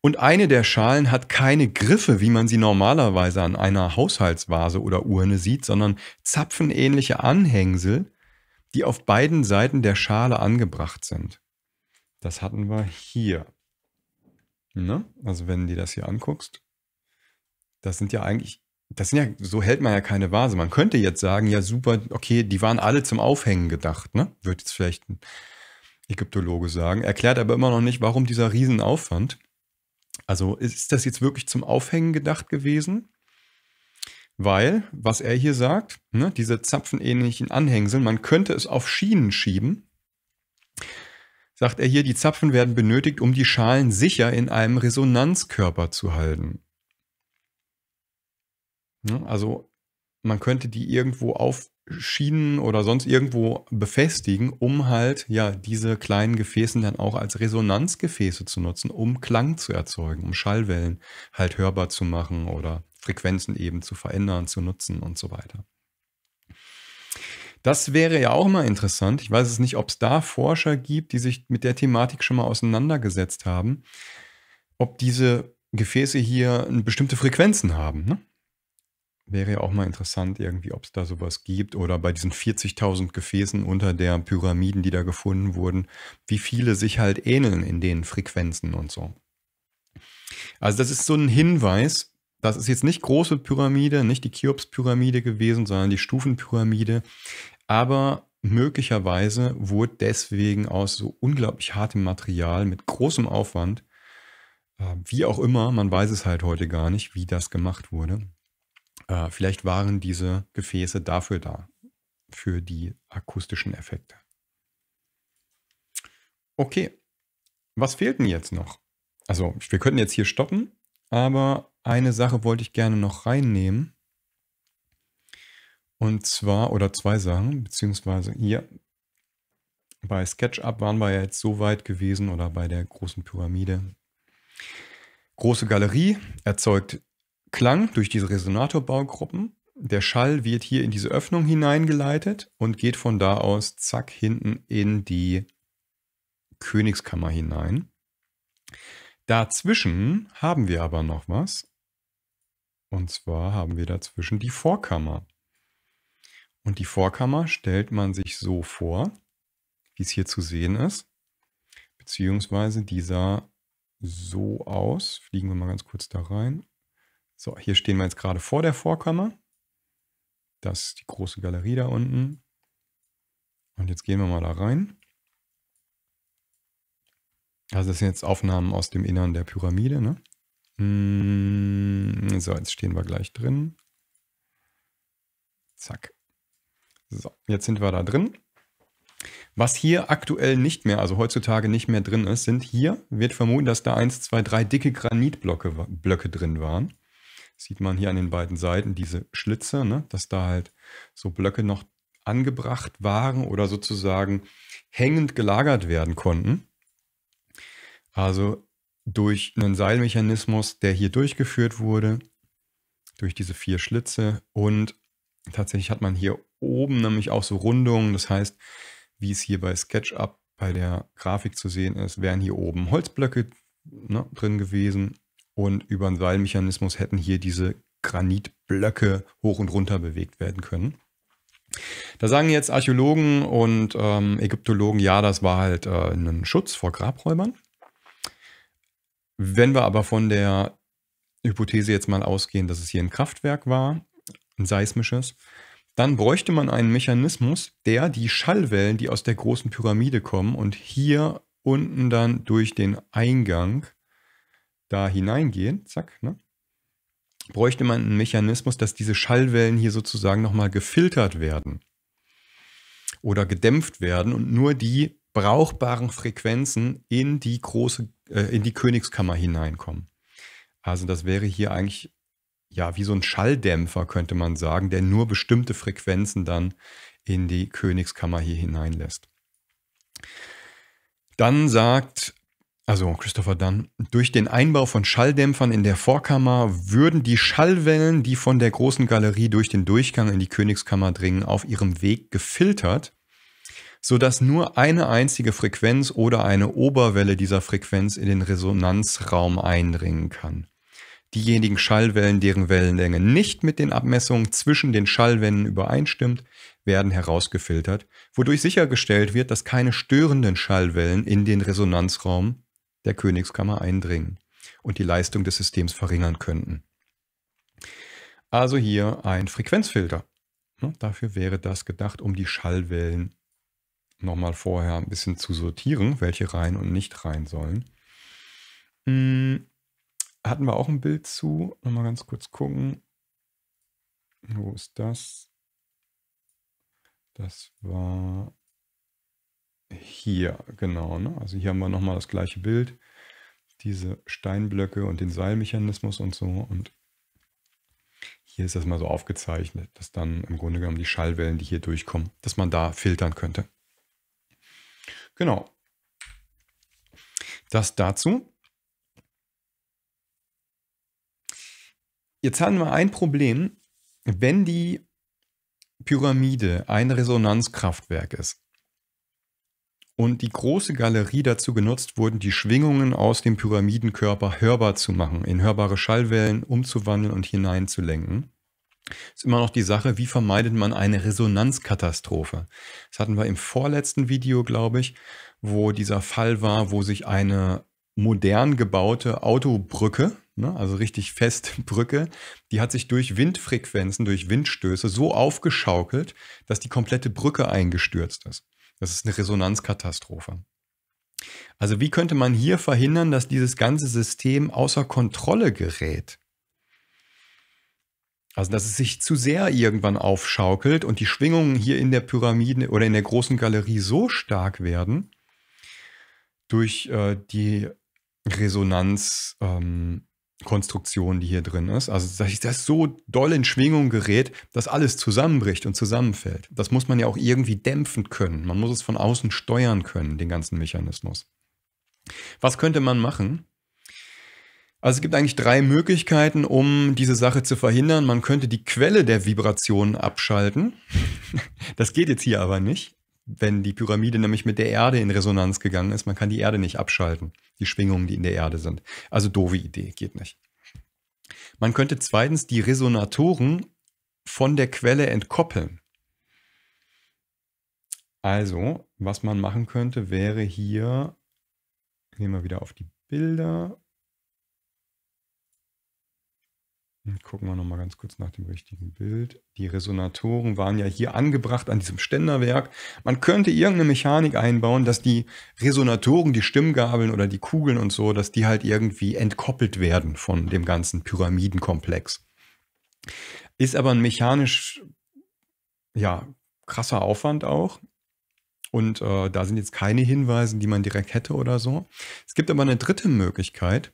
Und eine der Schalen hat keine Griffe, wie man sie normalerweise an einer Haushaltsvase oder Urne sieht, sondern zapfenähnliche Anhängsel, die auf beiden Seiten der Schale angebracht sind. Das hatten wir hier. Ne? Also wenn du dir das hier anguckst, das sind ja eigentlich, das sind ja, so hält man ja keine Vase. Man könnte jetzt sagen, ja super, okay, die waren alle zum Aufhängen gedacht, ne? Wird jetzt vielleicht ein Ägyptologe sagen, erklärt aber immer noch nicht, warum dieser Riesenaufwand. Also ist das jetzt wirklich zum Aufhängen gedacht gewesen? Weil, was er hier sagt, ne, diese zapfenähnlichen Anhängsel, man könnte es auf Schienen schieben, sagt er hier, die Zapfen werden benötigt, um die Schalen sicher in einem Resonanzkörper zu halten. Ne, also man könnte die irgendwo auf Schienen oder sonst irgendwo befestigen, um halt ja diese kleinen Gefäßen dann auch als Resonanzgefäße zu nutzen, um Klang zu erzeugen, um Schallwellen halt hörbar zu machen oder Frequenzen eben zu verändern, zu nutzen und so weiter. Das wäre ja auch mal interessant. Ich weiß es nicht, ob es da Forscher gibt, die sich mit der Thematik schon mal auseinandergesetzt haben, ob diese Gefäße hier bestimmte Frequenzen haben. Ne? Wäre ja auch mal interessant, irgendwie, ob es da sowas gibt oder bei diesen 40.000 Gefäßen unter der Pyramiden, die da gefunden wurden, wie viele sich halt ähneln in den Frequenzen und so. Also, das ist so ein Hinweis. Das ist jetzt nicht große Pyramide, nicht die Cheops-Pyramide gewesen, sondern die Stufenpyramide. Aber möglicherweise wurde deswegen aus so unglaublich hartem Material mit großem Aufwand, äh, wie auch immer, man weiß es halt heute gar nicht, wie das gemacht wurde, äh, vielleicht waren diese Gefäße dafür da, für die akustischen Effekte. Okay, was fehlt denn jetzt noch? Also, wir könnten jetzt hier stoppen, aber eine Sache wollte ich gerne noch reinnehmen. Und zwar, oder zwei Sachen, beziehungsweise hier bei SketchUp waren wir ja jetzt so weit gewesen oder bei der großen Pyramide. Große Galerie erzeugt Klang durch diese Resonatorbbaugruppen. Der Schall wird hier in diese Öffnung hineingeleitet und geht von da aus zack hinten in die Königskammer hinein. Dazwischen haben wir aber noch was. Und zwar haben wir dazwischen die Vorkammer. Und die Vorkammer stellt man sich so vor, wie es hier zu sehen ist. Beziehungsweise dieser so aus. Fliegen wir mal ganz kurz da rein. So, hier stehen wir jetzt gerade vor der Vorkammer. Das ist die große Galerie da unten. Und jetzt gehen wir mal da rein. Also das sind jetzt Aufnahmen aus dem Innern der Pyramide. Ne? Mm, so, jetzt stehen wir gleich drin. Zack. So, jetzt sind wir da drin. Was hier aktuell nicht mehr, also heutzutage nicht mehr drin ist, sind hier, wird vermuten, dass da 1, 2, 3 dicke Granitblöcke Blöcke drin waren sieht man hier an den beiden Seiten diese Schlitze, ne? dass da halt so Blöcke noch angebracht waren oder sozusagen hängend gelagert werden konnten. Also durch einen Seilmechanismus, der hier durchgeführt wurde, durch diese vier Schlitze und tatsächlich hat man hier oben nämlich auch so Rundungen, das heißt, wie es hier bei SketchUp bei der Grafik zu sehen ist, wären hier oben Holzblöcke ne, drin gewesen und über einen Seilmechanismus hätten hier diese Granitblöcke hoch und runter bewegt werden können. Da sagen jetzt Archäologen und ähm, Ägyptologen, ja, das war halt äh, ein Schutz vor Grabräubern. Wenn wir aber von der Hypothese jetzt mal ausgehen, dass es hier ein Kraftwerk war, ein seismisches, dann bräuchte man einen Mechanismus, der die Schallwellen, die aus der großen Pyramide kommen und hier unten dann durch den Eingang da hineingehen, zack, ne? bräuchte man einen Mechanismus, dass diese Schallwellen hier sozusagen nochmal gefiltert werden oder gedämpft werden und nur die brauchbaren Frequenzen in die große, äh, in die Königskammer hineinkommen. Also das wäre hier eigentlich ja wie so ein Schalldämpfer, könnte man sagen, der nur bestimmte Frequenzen dann in die Königskammer hier hineinlässt. Dann sagt also Christopher Dunn, durch den Einbau von Schalldämpfern in der Vorkammer würden die Schallwellen, die von der großen Galerie durch den Durchgang in die Königskammer dringen, auf ihrem Weg gefiltert, sodass nur eine einzige Frequenz oder eine Oberwelle dieser Frequenz in den Resonanzraum eindringen kann. Diejenigen Schallwellen, deren Wellenlänge nicht mit den Abmessungen zwischen den Schallwänden übereinstimmt, werden herausgefiltert, wodurch sichergestellt wird, dass keine störenden Schallwellen in den Resonanzraum der Königskammer eindringen und die Leistung des Systems verringern könnten. Also hier ein Frequenzfilter. Dafür wäre das gedacht, um die Schallwellen nochmal vorher ein bisschen zu sortieren, welche rein und nicht rein sollen. Hm, hatten wir auch ein Bild zu. Nochmal ganz kurz gucken. Wo ist das? Das war hier, genau. Ne? Also hier haben wir nochmal das gleiche Bild. Diese Steinblöcke und den Seilmechanismus und so. Und hier ist das mal so aufgezeichnet, dass dann im Grunde genommen die Schallwellen, die hier durchkommen, dass man da filtern könnte. Genau. Das dazu. Jetzt haben wir ein Problem, wenn die Pyramide ein Resonanzkraftwerk ist und die große Galerie dazu genutzt wurden, die Schwingungen aus dem Pyramidenkörper hörbar zu machen, in hörbare Schallwellen umzuwandeln und hineinzulenken. Ist immer noch die Sache, wie vermeidet man eine Resonanzkatastrophe? Das hatten wir im vorletzten Video, glaube ich, wo dieser Fall war, wo sich eine modern gebaute Autobrücke, ne, also richtig feste <laughs> Brücke, die hat sich durch Windfrequenzen, durch Windstöße so aufgeschaukelt, dass die komplette Brücke eingestürzt ist. Das ist eine Resonanzkatastrophe. Also wie könnte man hier verhindern, dass dieses ganze System außer Kontrolle gerät? Also dass es sich zu sehr irgendwann aufschaukelt und die Schwingungen hier in der Pyramide oder in der großen Galerie so stark werden durch äh, die Resonanz ähm, Konstruktion, die hier drin ist. Also, dass das so doll in Schwingung gerät, dass alles zusammenbricht und zusammenfällt. Das muss man ja auch irgendwie dämpfen können. Man muss es von außen steuern können, den ganzen Mechanismus. Was könnte man machen? Also es gibt eigentlich drei Möglichkeiten, um diese Sache zu verhindern. Man könnte die Quelle der Vibrationen abschalten. <laughs> Das geht jetzt hier aber nicht wenn die Pyramide nämlich mit der Erde in Resonanz gegangen ist. Man kann die Erde nicht abschalten, die Schwingungen, die in der Erde sind. Also doofe Idee, geht nicht. Man könnte zweitens die Resonatoren von der Quelle entkoppeln. Also, was man machen könnte, wäre hier, gehen wir wieder auf die Bilder Hm, gucken wir nochmal ganz kurz nach dem richtigen Bild. Die Resonatoren waren ja hier angebracht an diesem Ständerwerk. Man könnte irgendeine Mechanik einbauen, dass die Resonatoren, die Stimmgabeln oder die Kugeln und so, dass die halt irgendwie entkoppelt werden von dem ganzen Pyramidenkomplex. Ist aber ein mechanisch, ja, krasser Aufwand auch. Und äh, da sind jetzt keine Hinweise, die man direkt hätte oder so. Es gibt aber eine dritte Möglichkeit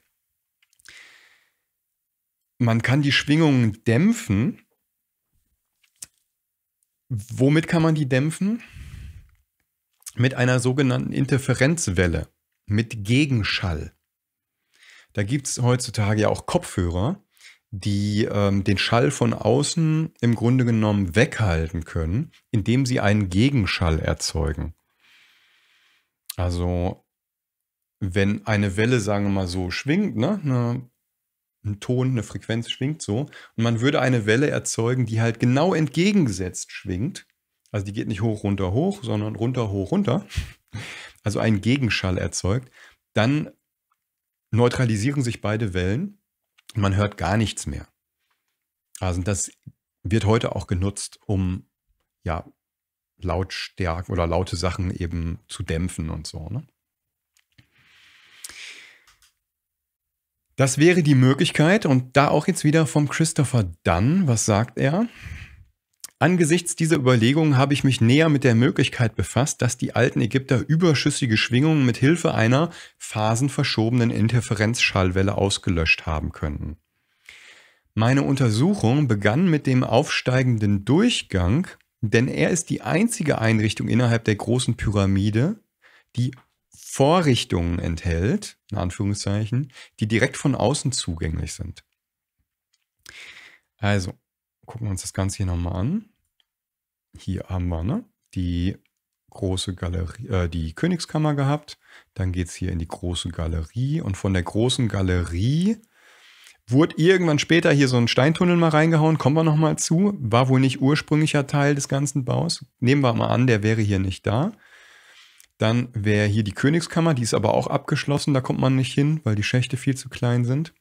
man kann die Schwingungen dämpfen. Womit kann man die dämpfen? Mit einer sogenannten Interferenzwelle, mit Gegenschall. Da gibt es heutzutage ja auch Kopfhörer, die ähm, den Schall von außen im Grunde genommen weghalten können, indem sie einen Gegenschall erzeugen. Also wenn eine Welle, sagen wir mal so, schwingt, ne, eine ein Ton, eine Frequenz schwingt so. Und man würde eine Welle erzeugen, die halt genau entgegengesetzt schwingt. Also die geht nicht hoch, runter, hoch, sondern runter, hoch, runter. Also einen Gegenschall erzeugt. Dann neutralisieren sich beide Wellen und man hört gar nichts mehr. Also das wird heute auch genutzt, um ja, Lautstärken oder laute Sachen eben zu dämpfen und so. Ne? Das wäre die Möglichkeit und da auch jetzt wieder vom Christopher Dunn, was sagt er? Angesichts dieser Überlegungen habe ich mich näher mit der Möglichkeit befasst, dass die alten Ägypter überschüssige Schwingungen mit Hilfe einer phasenverschobenen Interferenzschallwelle ausgelöscht haben könnten. Meine Untersuchung begann mit dem aufsteigenden Durchgang, denn er ist die einzige Einrichtung innerhalb der großen Pyramide, die Vorrichtungen enthält, in Anführungszeichen, die direkt von außen zugänglich sind. Also, gucken wir uns das Ganze hier nochmal an. Hier haben wir ne, die große Galerie, äh, die Königskammer gehabt. Dann geht es hier in die große Galerie und von der großen Galerie wurde irgendwann später hier so ein Steintunnel mal reingehauen. Kommen wir nochmal zu. War wohl nicht ursprünglicher Teil des ganzen Baus. Nehmen wir mal an, der wäre hier nicht da. Dann wäre hier die Königskammer, die ist aber auch abgeschlossen, da kommt man nicht hin, weil die Schächte viel zu klein sind.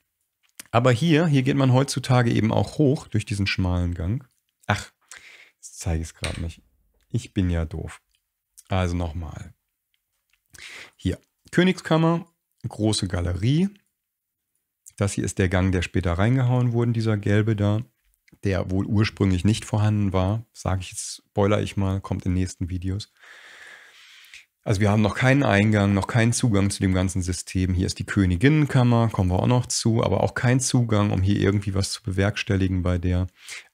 Aber hier, hier geht man heutzutage eben auch hoch durch diesen schmalen Gang. Ach, jetzt zeige ich es gerade nicht. Ich bin ja doof. Also nochmal. Hier, Königskammer, große Galerie. Das hier ist der Gang, der später reingehauen wurde, dieser gelbe da, der wohl ursprünglich nicht vorhanden war. Sage ich jetzt, spoiler ich mal, kommt in nächsten Videos. Also wir haben noch keinen Eingang, noch keinen Zugang zu dem ganzen System. Hier ist die Königinnenkammer, kommen wir auch noch zu, aber auch kein Zugang, um hier irgendwie was zu bewerkstelligen bei der.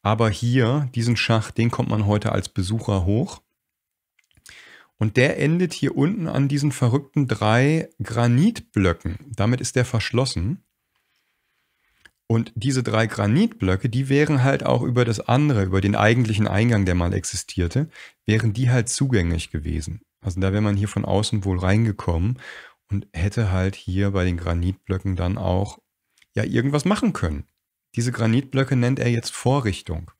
Aber hier, diesen Schacht, den kommt man heute als Besucher hoch. Und der endet hier unten an diesen verrückten drei Granitblöcken. Damit ist der verschlossen. Und diese drei Granitblöcke, die wären halt auch über das andere, über den eigentlichen Eingang, der mal existierte, wären die halt zugänglich gewesen. Also da wäre man hier von außen wohl reingekommen und hätte halt hier bei den Granitblöcken dann auch ja irgendwas machen können. Diese Granitblöcke nennt er jetzt Vorrichtung.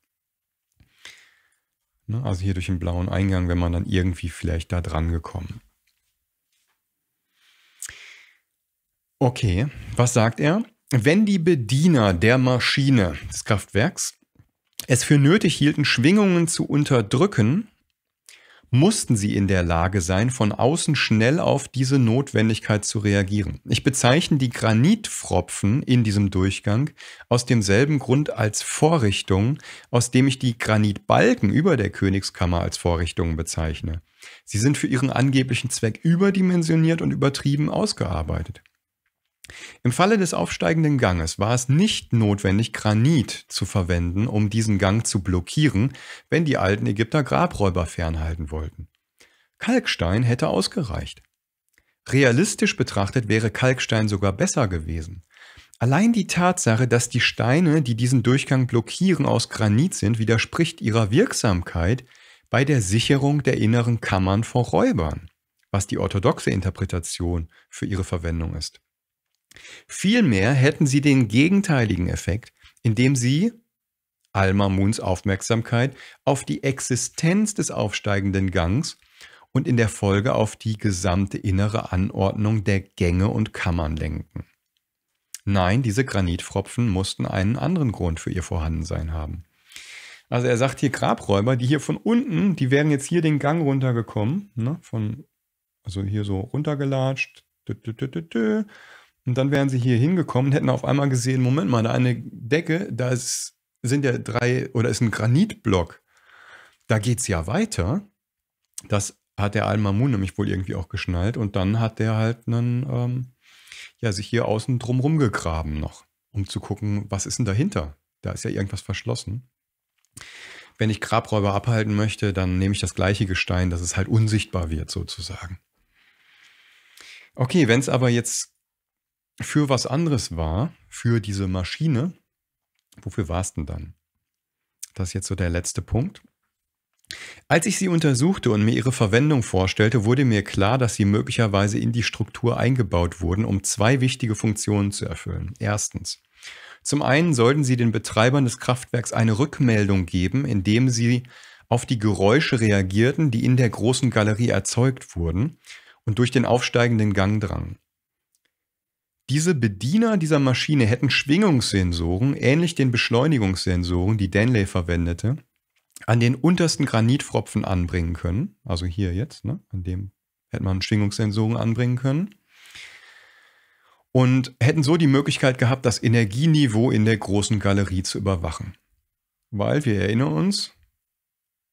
Ne, also hier durch den blauen Eingang wäre man dann irgendwie vielleicht da dran gekommen. Okay, was sagt er? Wenn die Bediener der Maschine des Kraftwerks es für nötig hielten, Schwingungen zu unterdrücken, mussten sie in der Lage sein, von außen schnell auf diese Notwendigkeit zu reagieren. Ich bezeichne die Granitfropfen in diesem Durchgang aus demselben Grund als Vorrichtung, aus dem ich die Granitbalken über der Königskammer als Vorrichtungen bezeichne. Sie sind für ihren angeblichen Zweck überdimensioniert und übertrieben ausgearbeitet. Im Falle des aufsteigenden Ganges war es nicht notwendig, Granit zu verwenden, um diesen Gang zu blockieren, wenn die alten Ägypter Grabräuber fernhalten wollten. Kalkstein hätte ausgereicht. Realistisch betrachtet wäre Kalkstein sogar besser gewesen. Allein die Tatsache, dass die Steine, die diesen Durchgang blockieren, aus Granit sind, widerspricht ihrer Wirksamkeit bei der Sicherung der inneren Kammern vor Räubern, was die orthodoxe Interpretation für ihre Verwendung ist. Vielmehr hätten sie den gegenteiligen Effekt, indem sie Alma Moons Aufmerksamkeit auf die Existenz des aufsteigenden Gangs und in der Folge auf die gesamte innere Anordnung der Gänge und Kammern lenken. Nein, diese Granitfropfen mussten einen anderen Grund für ihr Vorhandensein haben. Also er sagt hier Grabräuber, die hier von unten, die wären jetzt hier den Gang runtergekommen, ne, von, also hier so runtergelatscht, dü, dü, dü, und dann wären sie hier hingekommen und hätten auf einmal gesehen, Moment mal, da eine Decke, da sind ja drei oder ist ein Granitblock. Da geht es ja weiter. Das hat der Al-Mamun nämlich wohl irgendwie auch geschnallt und dann hat der halt einen, ähm, ja, sich hier außen drum rumgegraben noch, um zu gucken, was ist denn dahinter? Da ist ja irgendwas verschlossen. Wenn ich Grabräuber abhalten möchte, dann nehme ich das gleiche Gestein, dass es halt unsichtbar wird sozusagen. Okay, wenn es aber jetzt für was anderes war, für diese Maschine, wofür war es denn dann? Das ist jetzt so der letzte Punkt. Als ich sie untersuchte und mir ihre Verwendung vorstellte, wurde mir klar, dass sie möglicherweise in die Struktur eingebaut wurden, um zwei wichtige Funktionen zu erfüllen. Erstens. Zum einen sollten sie den Betreibern des Kraftwerks eine Rückmeldung geben, indem sie auf die Geräusche reagierten, die in der großen Galerie erzeugt wurden und durch den aufsteigenden Gang drangen. Diese Bediener dieser Maschine hätten Schwingungssensoren, ähnlich den Beschleunigungssensoren, die Danley verwendete, an den untersten Granitfropfen anbringen können. Also hier jetzt, ne? an dem hätte man Schwingungssensoren anbringen können. Und hätten so die Möglichkeit gehabt, das Energieniveau in der großen Galerie zu überwachen. Weil wir erinnern uns,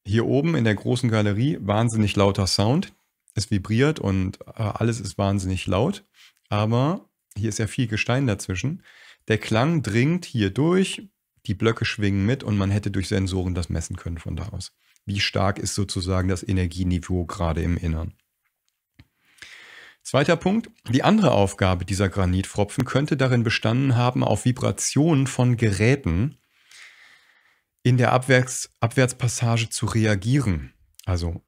hier oben in der großen Galerie wahnsinnig lauter Sound. Es vibriert und äh, alles ist wahnsinnig laut. Aber hier ist ja viel Gestein dazwischen. Der Klang dringt hier durch, die Blöcke schwingen mit und man hätte durch Sensoren das messen können von da aus. Wie stark ist sozusagen das Energieniveau gerade im Innern? Zweiter Punkt. Die andere Aufgabe dieser Granitfropfen könnte darin bestanden haben, auf Vibrationen von Geräten in der Abwärts Abwärtspassage zu reagieren. Also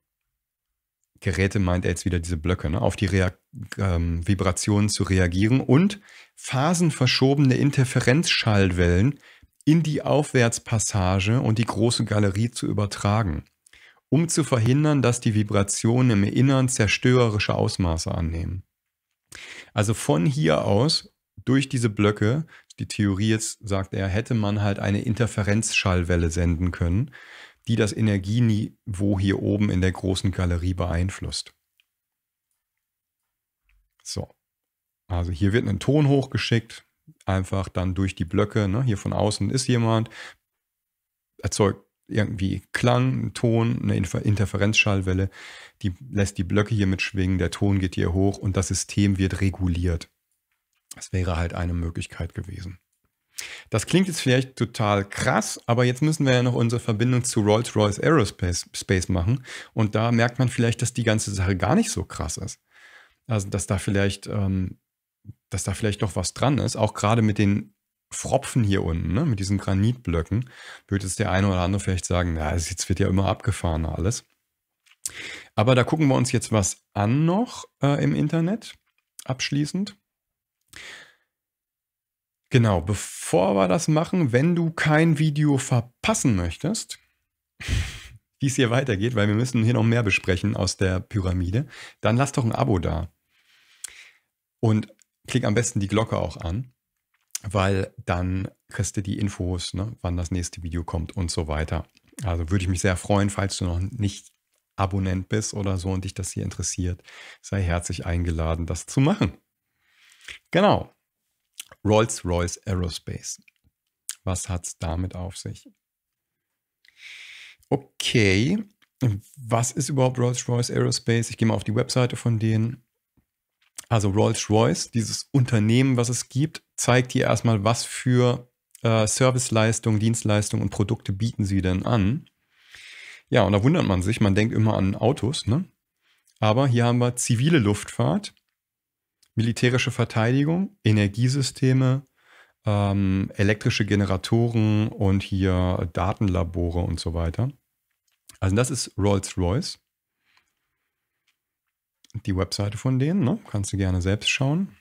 Geräte meint er jetzt wieder diese Blöcke, ne? auf die Reak ähm, Vibrationen zu reagieren und phasenverschobene Interferenzschallwellen in die Aufwärtspassage und die große Galerie zu übertragen, um zu verhindern, dass die Vibrationen im Innern zerstörerische Ausmaße annehmen. Also von hier aus, durch diese Blöcke, die Theorie jetzt sagt er, hätte man halt eine Interferenzschallwelle senden können, die das Energieniveau hier oben in der großen Galerie beeinflusst. So, also hier wird ein Ton hochgeschickt, einfach dann durch die Blöcke. Ne? Hier von außen ist jemand, erzeugt irgendwie Klang, einen Ton, eine Interferenzschallwelle, die lässt die Blöcke hier mitschwingen, der Ton geht hier hoch und das System wird reguliert. Das wäre halt eine Möglichkeit gewesen. Das klingt jetzt vielleicht total krass, aber jetzt müssen wir ja noch unsere Verbindung zu Rolls-Royce Aerospace Space machen. Und da merkt man vielleicht, dass die ganze Sache gar nicht so krass ist. Also, dass da vielleicht, ähm, dass da vielleicht doch was dran ist, auch gerade mit den Fropfen hier unten, ne? mit diesen Granitblöcken, würde jetzt der eine oder andere vielleicht sagen, ja, jetzt wird ja immer abgefahren alles. Aber da gucken wir uns jetzt was an noch äh, im Internet abschließend. Genau, bevor wir das machen, wenn du kein Video verpassen möchtest, <laughs> wie es hier weitergeht, weil wir müssen hier noch mehr besprechen aus der Pyramide, dann lass doch ein Abo da. Und klick am besten die Glocke auch an, weil dann kriegst du die Infos, ne, wann das nächste Video kommt und so weiter. Also würde ich mich sehr freuen, falls du noch nicht Abonnent bist oder so und dich das hier interessiert, sei herzlich eingeladen, das zu machen. Genau. Rolls-Royce Aerospace. Was hat es damit auf sich? Okay, was ist überhaupt Rolls-Royce Aerospace? Ich gehe mal auf die Webseite von denen. Also Rolls-Royce, dieses Unternehmen, was es gibt, zeigt hier erstmal, was für äh, Serviceleistungen, Dienstleistungen und Produkte bieten sie denn an. Ja, und da wundert man sich, man denkt immer an Autos, ne? Aber hier haben wir zivile Luftfahrt, militärische Verteidigung, Energiesysteme, ähm, elektrische Generatoren und hier Datenlabore und so weiter. Also das ist Rolls-Royce. Die Webseite von denen, ne? kannst du gerne selbst schauen.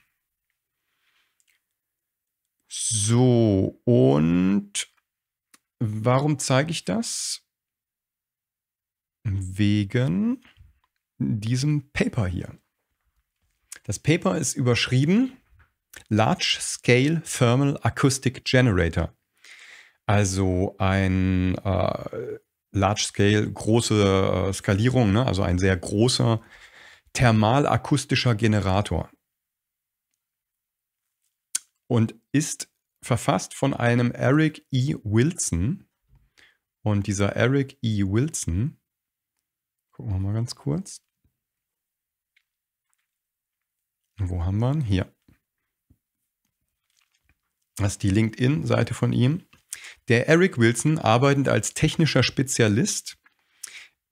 So, und warum zeige ich das? Wegen diesem Paper hier. Das Paper ist überschrieben Large Scale Thermal Acoustic Generator. Also ein äh, Large Scale, große äh, Skalierung, ne? also ein sehr großer thermalakustischer Generator. Und ist verfasst von einem Eric E. Wilson. Und dieser Eric E. Wilson, gucken wir mal ganz kurz. Wo haben wir ihn? Hier. Das ist die LinkedIn-Seite von ihm. Der Eric Wilson arbeitet als technischer Spezialist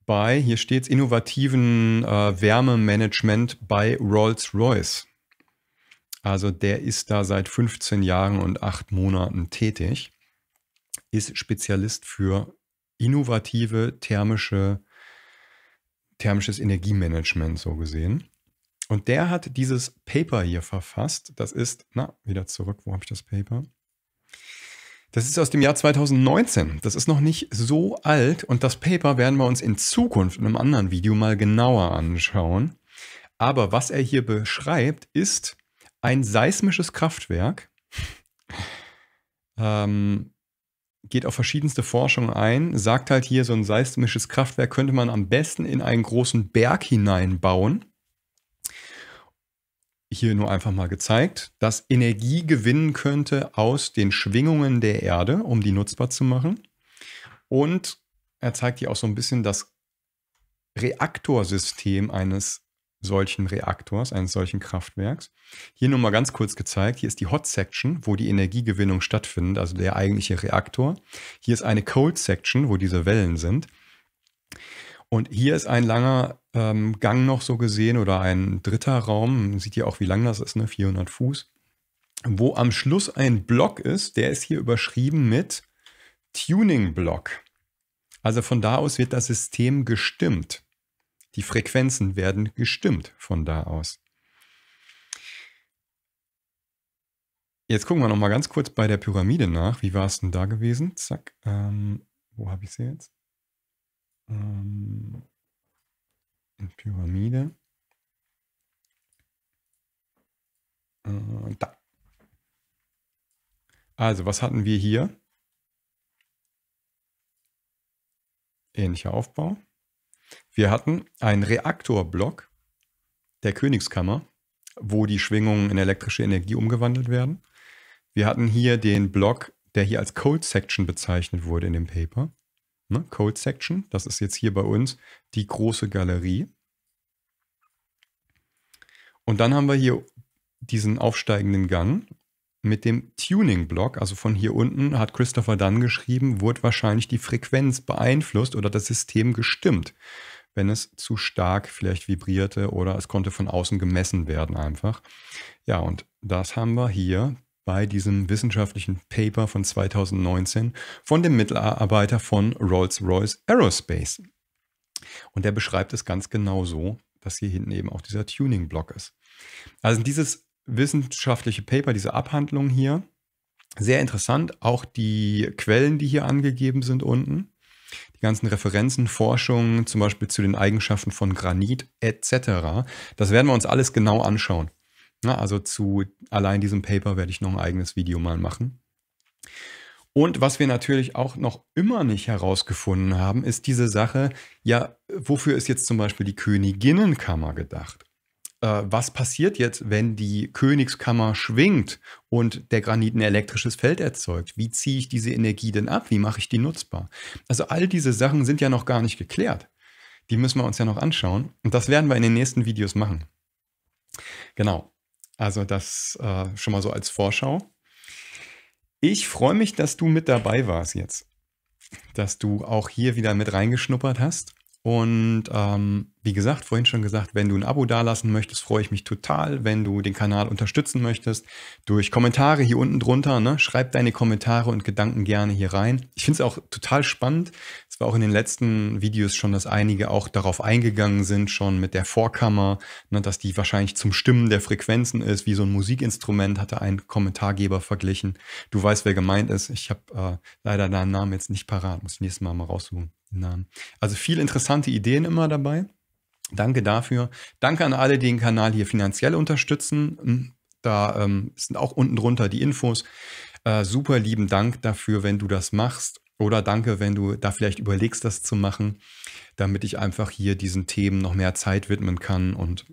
bei, hier steht es, innovativen äh, Wärmemanagement bei Rolls-Royce. Also der ist da seit 15 Jahren und 8 Monaten tätig, ist Spezialist für innovative thermische, thermisches Energiemanagement so gesehen. Und der hat dieses Paper hier verfasst. Das ist, na, wieder zurück, wo habe ich das Paper? Das ist aus dem Jahr 2019. Das ist noch nicht so alt und das Paper werden wir uns in Zukunft in einem anderen Video mal genauer anschauen. Aber was er hier beschreibt, ist ein seismisches Kraftwerk. <laughs> Ähm, geht auf verschiedenste Forschungen ein, sagt halt hier, so ein seismisches Kraftwerk könnte man am besten in einen großen Berg hineinbauen hier nur einfach mal gezeigt, dass Energie gewinnen könnte aus den Schwingungen der Erde, um die nutzbar zu machen. Und er zeigt hier auch so ein bisschen das Reaktorsystem eines solchen Reaktors, eines solchen Kraftwerks. Hier nur mal ganz kurz gezeigt, hier ist die Hot Section, wo die Energiegewinnung stattfindet, also der eigentliche Reaktor. Hier ist eine Cold Section, wo diese Wellen sind. Und hier ist ein langer ähm, Gang noch so gesehen oder ein dritter Raum. sieht ihr auch, wie lang das ist, ne? 400 Fuß. Wo am Schluss ein Block ist, der ist hier überschrieben mit Tuning-Block. Also von da aus wird das System gestimmt. Die Frequenzen werden gestimmt von da aus. Jetzt gucken wir nochmal ganz kurz bei der Pyramide nach. Wie war es denn da gewesen? Zack. Ähm, wo habe ich sie jetzt? ähm, Pyramide. Äh, da. Also, was hatten wir hier? Ähnlicher Aufbau. Wir hatten einen Reaktorblock der Königskammer, wo die Schwingungen in elektrische Energie umgewandelt werden. Wir hatten hier den Block, der hier als Cold Section bezeichnet wurde in dem Paper ne, Code Section. Das ist jetzt hier bei uns die große Galerie. Und dann haben wir hier diesen aufsteigenden Gang mit dem Tuning-Block, also von hier unten, hat Christopher dann geschrieben, wurde wahrscheinlich die Frequenz beeinflusst oder das System gestimmt, wenn es zu stark vielleicht vibrierte oder es konnte von außen gemessen werden einfach. Ja, und das haben wir hier bei diesem wissenschaftlichen Paper von 2019 von dem Mitarbeiter von Rolls-Royce Aerospace. Und der beschreibt es ganz genau so, dass hier hinten eben auch dieser Tuning-Block ist. Also dieses wissenschaftliche Paper, diese Abhandlung hier, sehr interessant. Auch die Quellen, die hier angegeben sind unten, die ganzen Referenzen, Forschungen, zum Beispiel zu den Eigenschaften von Granit etc. Das werden wir uns alles genau anschauen. Na, ne, also zu allein diesem Paper werde ich noch ein eigenes Video mal machen. Und was wir natürlich auch noch immer nicht herausgefunden haben, ist diese Sache, ja, wofür ist jetzt zum Beispiel die Königinnenkammer gedacht? Äh, was passiert jetzt, wenn die Königskammer schwingt und der Granit ein elektrisches Feld erzeugt? Wie ziehe ich diese Energie denn ab? Wie mache ich die nutzbar? Also all diese Sachen sind ja noch gar nicht geklärt. Die müssen wir uns ja noch anschauen und das werden wir in den nächsten Videos machen. Genau, also das äh, schon mal so als Vorschau. Ich freue mich, dass du mit dabei warst jetzt. Dass du auch hier wieder mit reingeschnuppert hast. Und ähm, wie gesagt, vorhin schon gesagt, wenn du ein Abo dalassen möchtest, freue ich mich total. Wenn du den Kanal unterstützen möchtest, durch Kommentare hier unten drunter, ne? schreib deine Kommentare und Gedanken gerne hier rein. Ich finde es auch total spannend, war auch in den letzten Videos schon, dass einige auch darauf eingegangen sind, schon mit der Vorkammer, ne, dass die wahrscheinlich zum Stimmen der Frequenzen ist, wie so ein Musikinstrument, hatte ein Kommentargeber verglichen. Du weißt, wer gemeint ist. Ich habe äh, leider deinen Namen jetzt nicht parat, muss ich nächstes Mal mal raussuchen. Namen. Also viel interessante Ideen immer dabei. Danke dafür. Danke an alle, die den Kanal hier finanziell unterstützen. Hm, da ähm, sind auch unten drunter die Infos. Äh, super lieben Dank dafür, wenn du das machst. Oder danke, wenn du da vielleicht überlegst, das zu machen, damit ich einfach hier diesen Themen noch mehr Zeit widmen kann. Und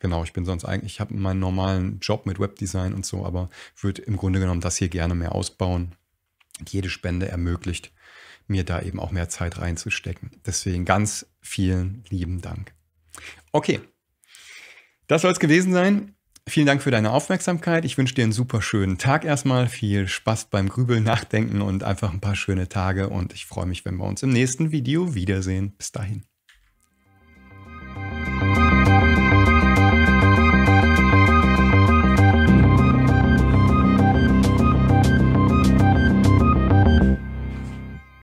genau, ich bin sonst eigentlich, ich habe meinen normalen Job mit Webdesign und so, aber würde im Grunde genommen das hier gerne mehr ausbauen. jede Spende ermöglicht mir da eben auch mehr Zeit reinzustecken. Deswegen ganz vielen lieben Dank. Okay, das soll es gewesen sein. Vielen Dank für deine Aufmerksamkeit. Ich wünsche dir einen super schönen Tag erstmal. Viel Spaß beim Grübeln, Nachdenken und einfach ein paar schöne Tage. Und ich freue mich, wenn wir uns im nächsten Video wiedersehen. Bis dahin.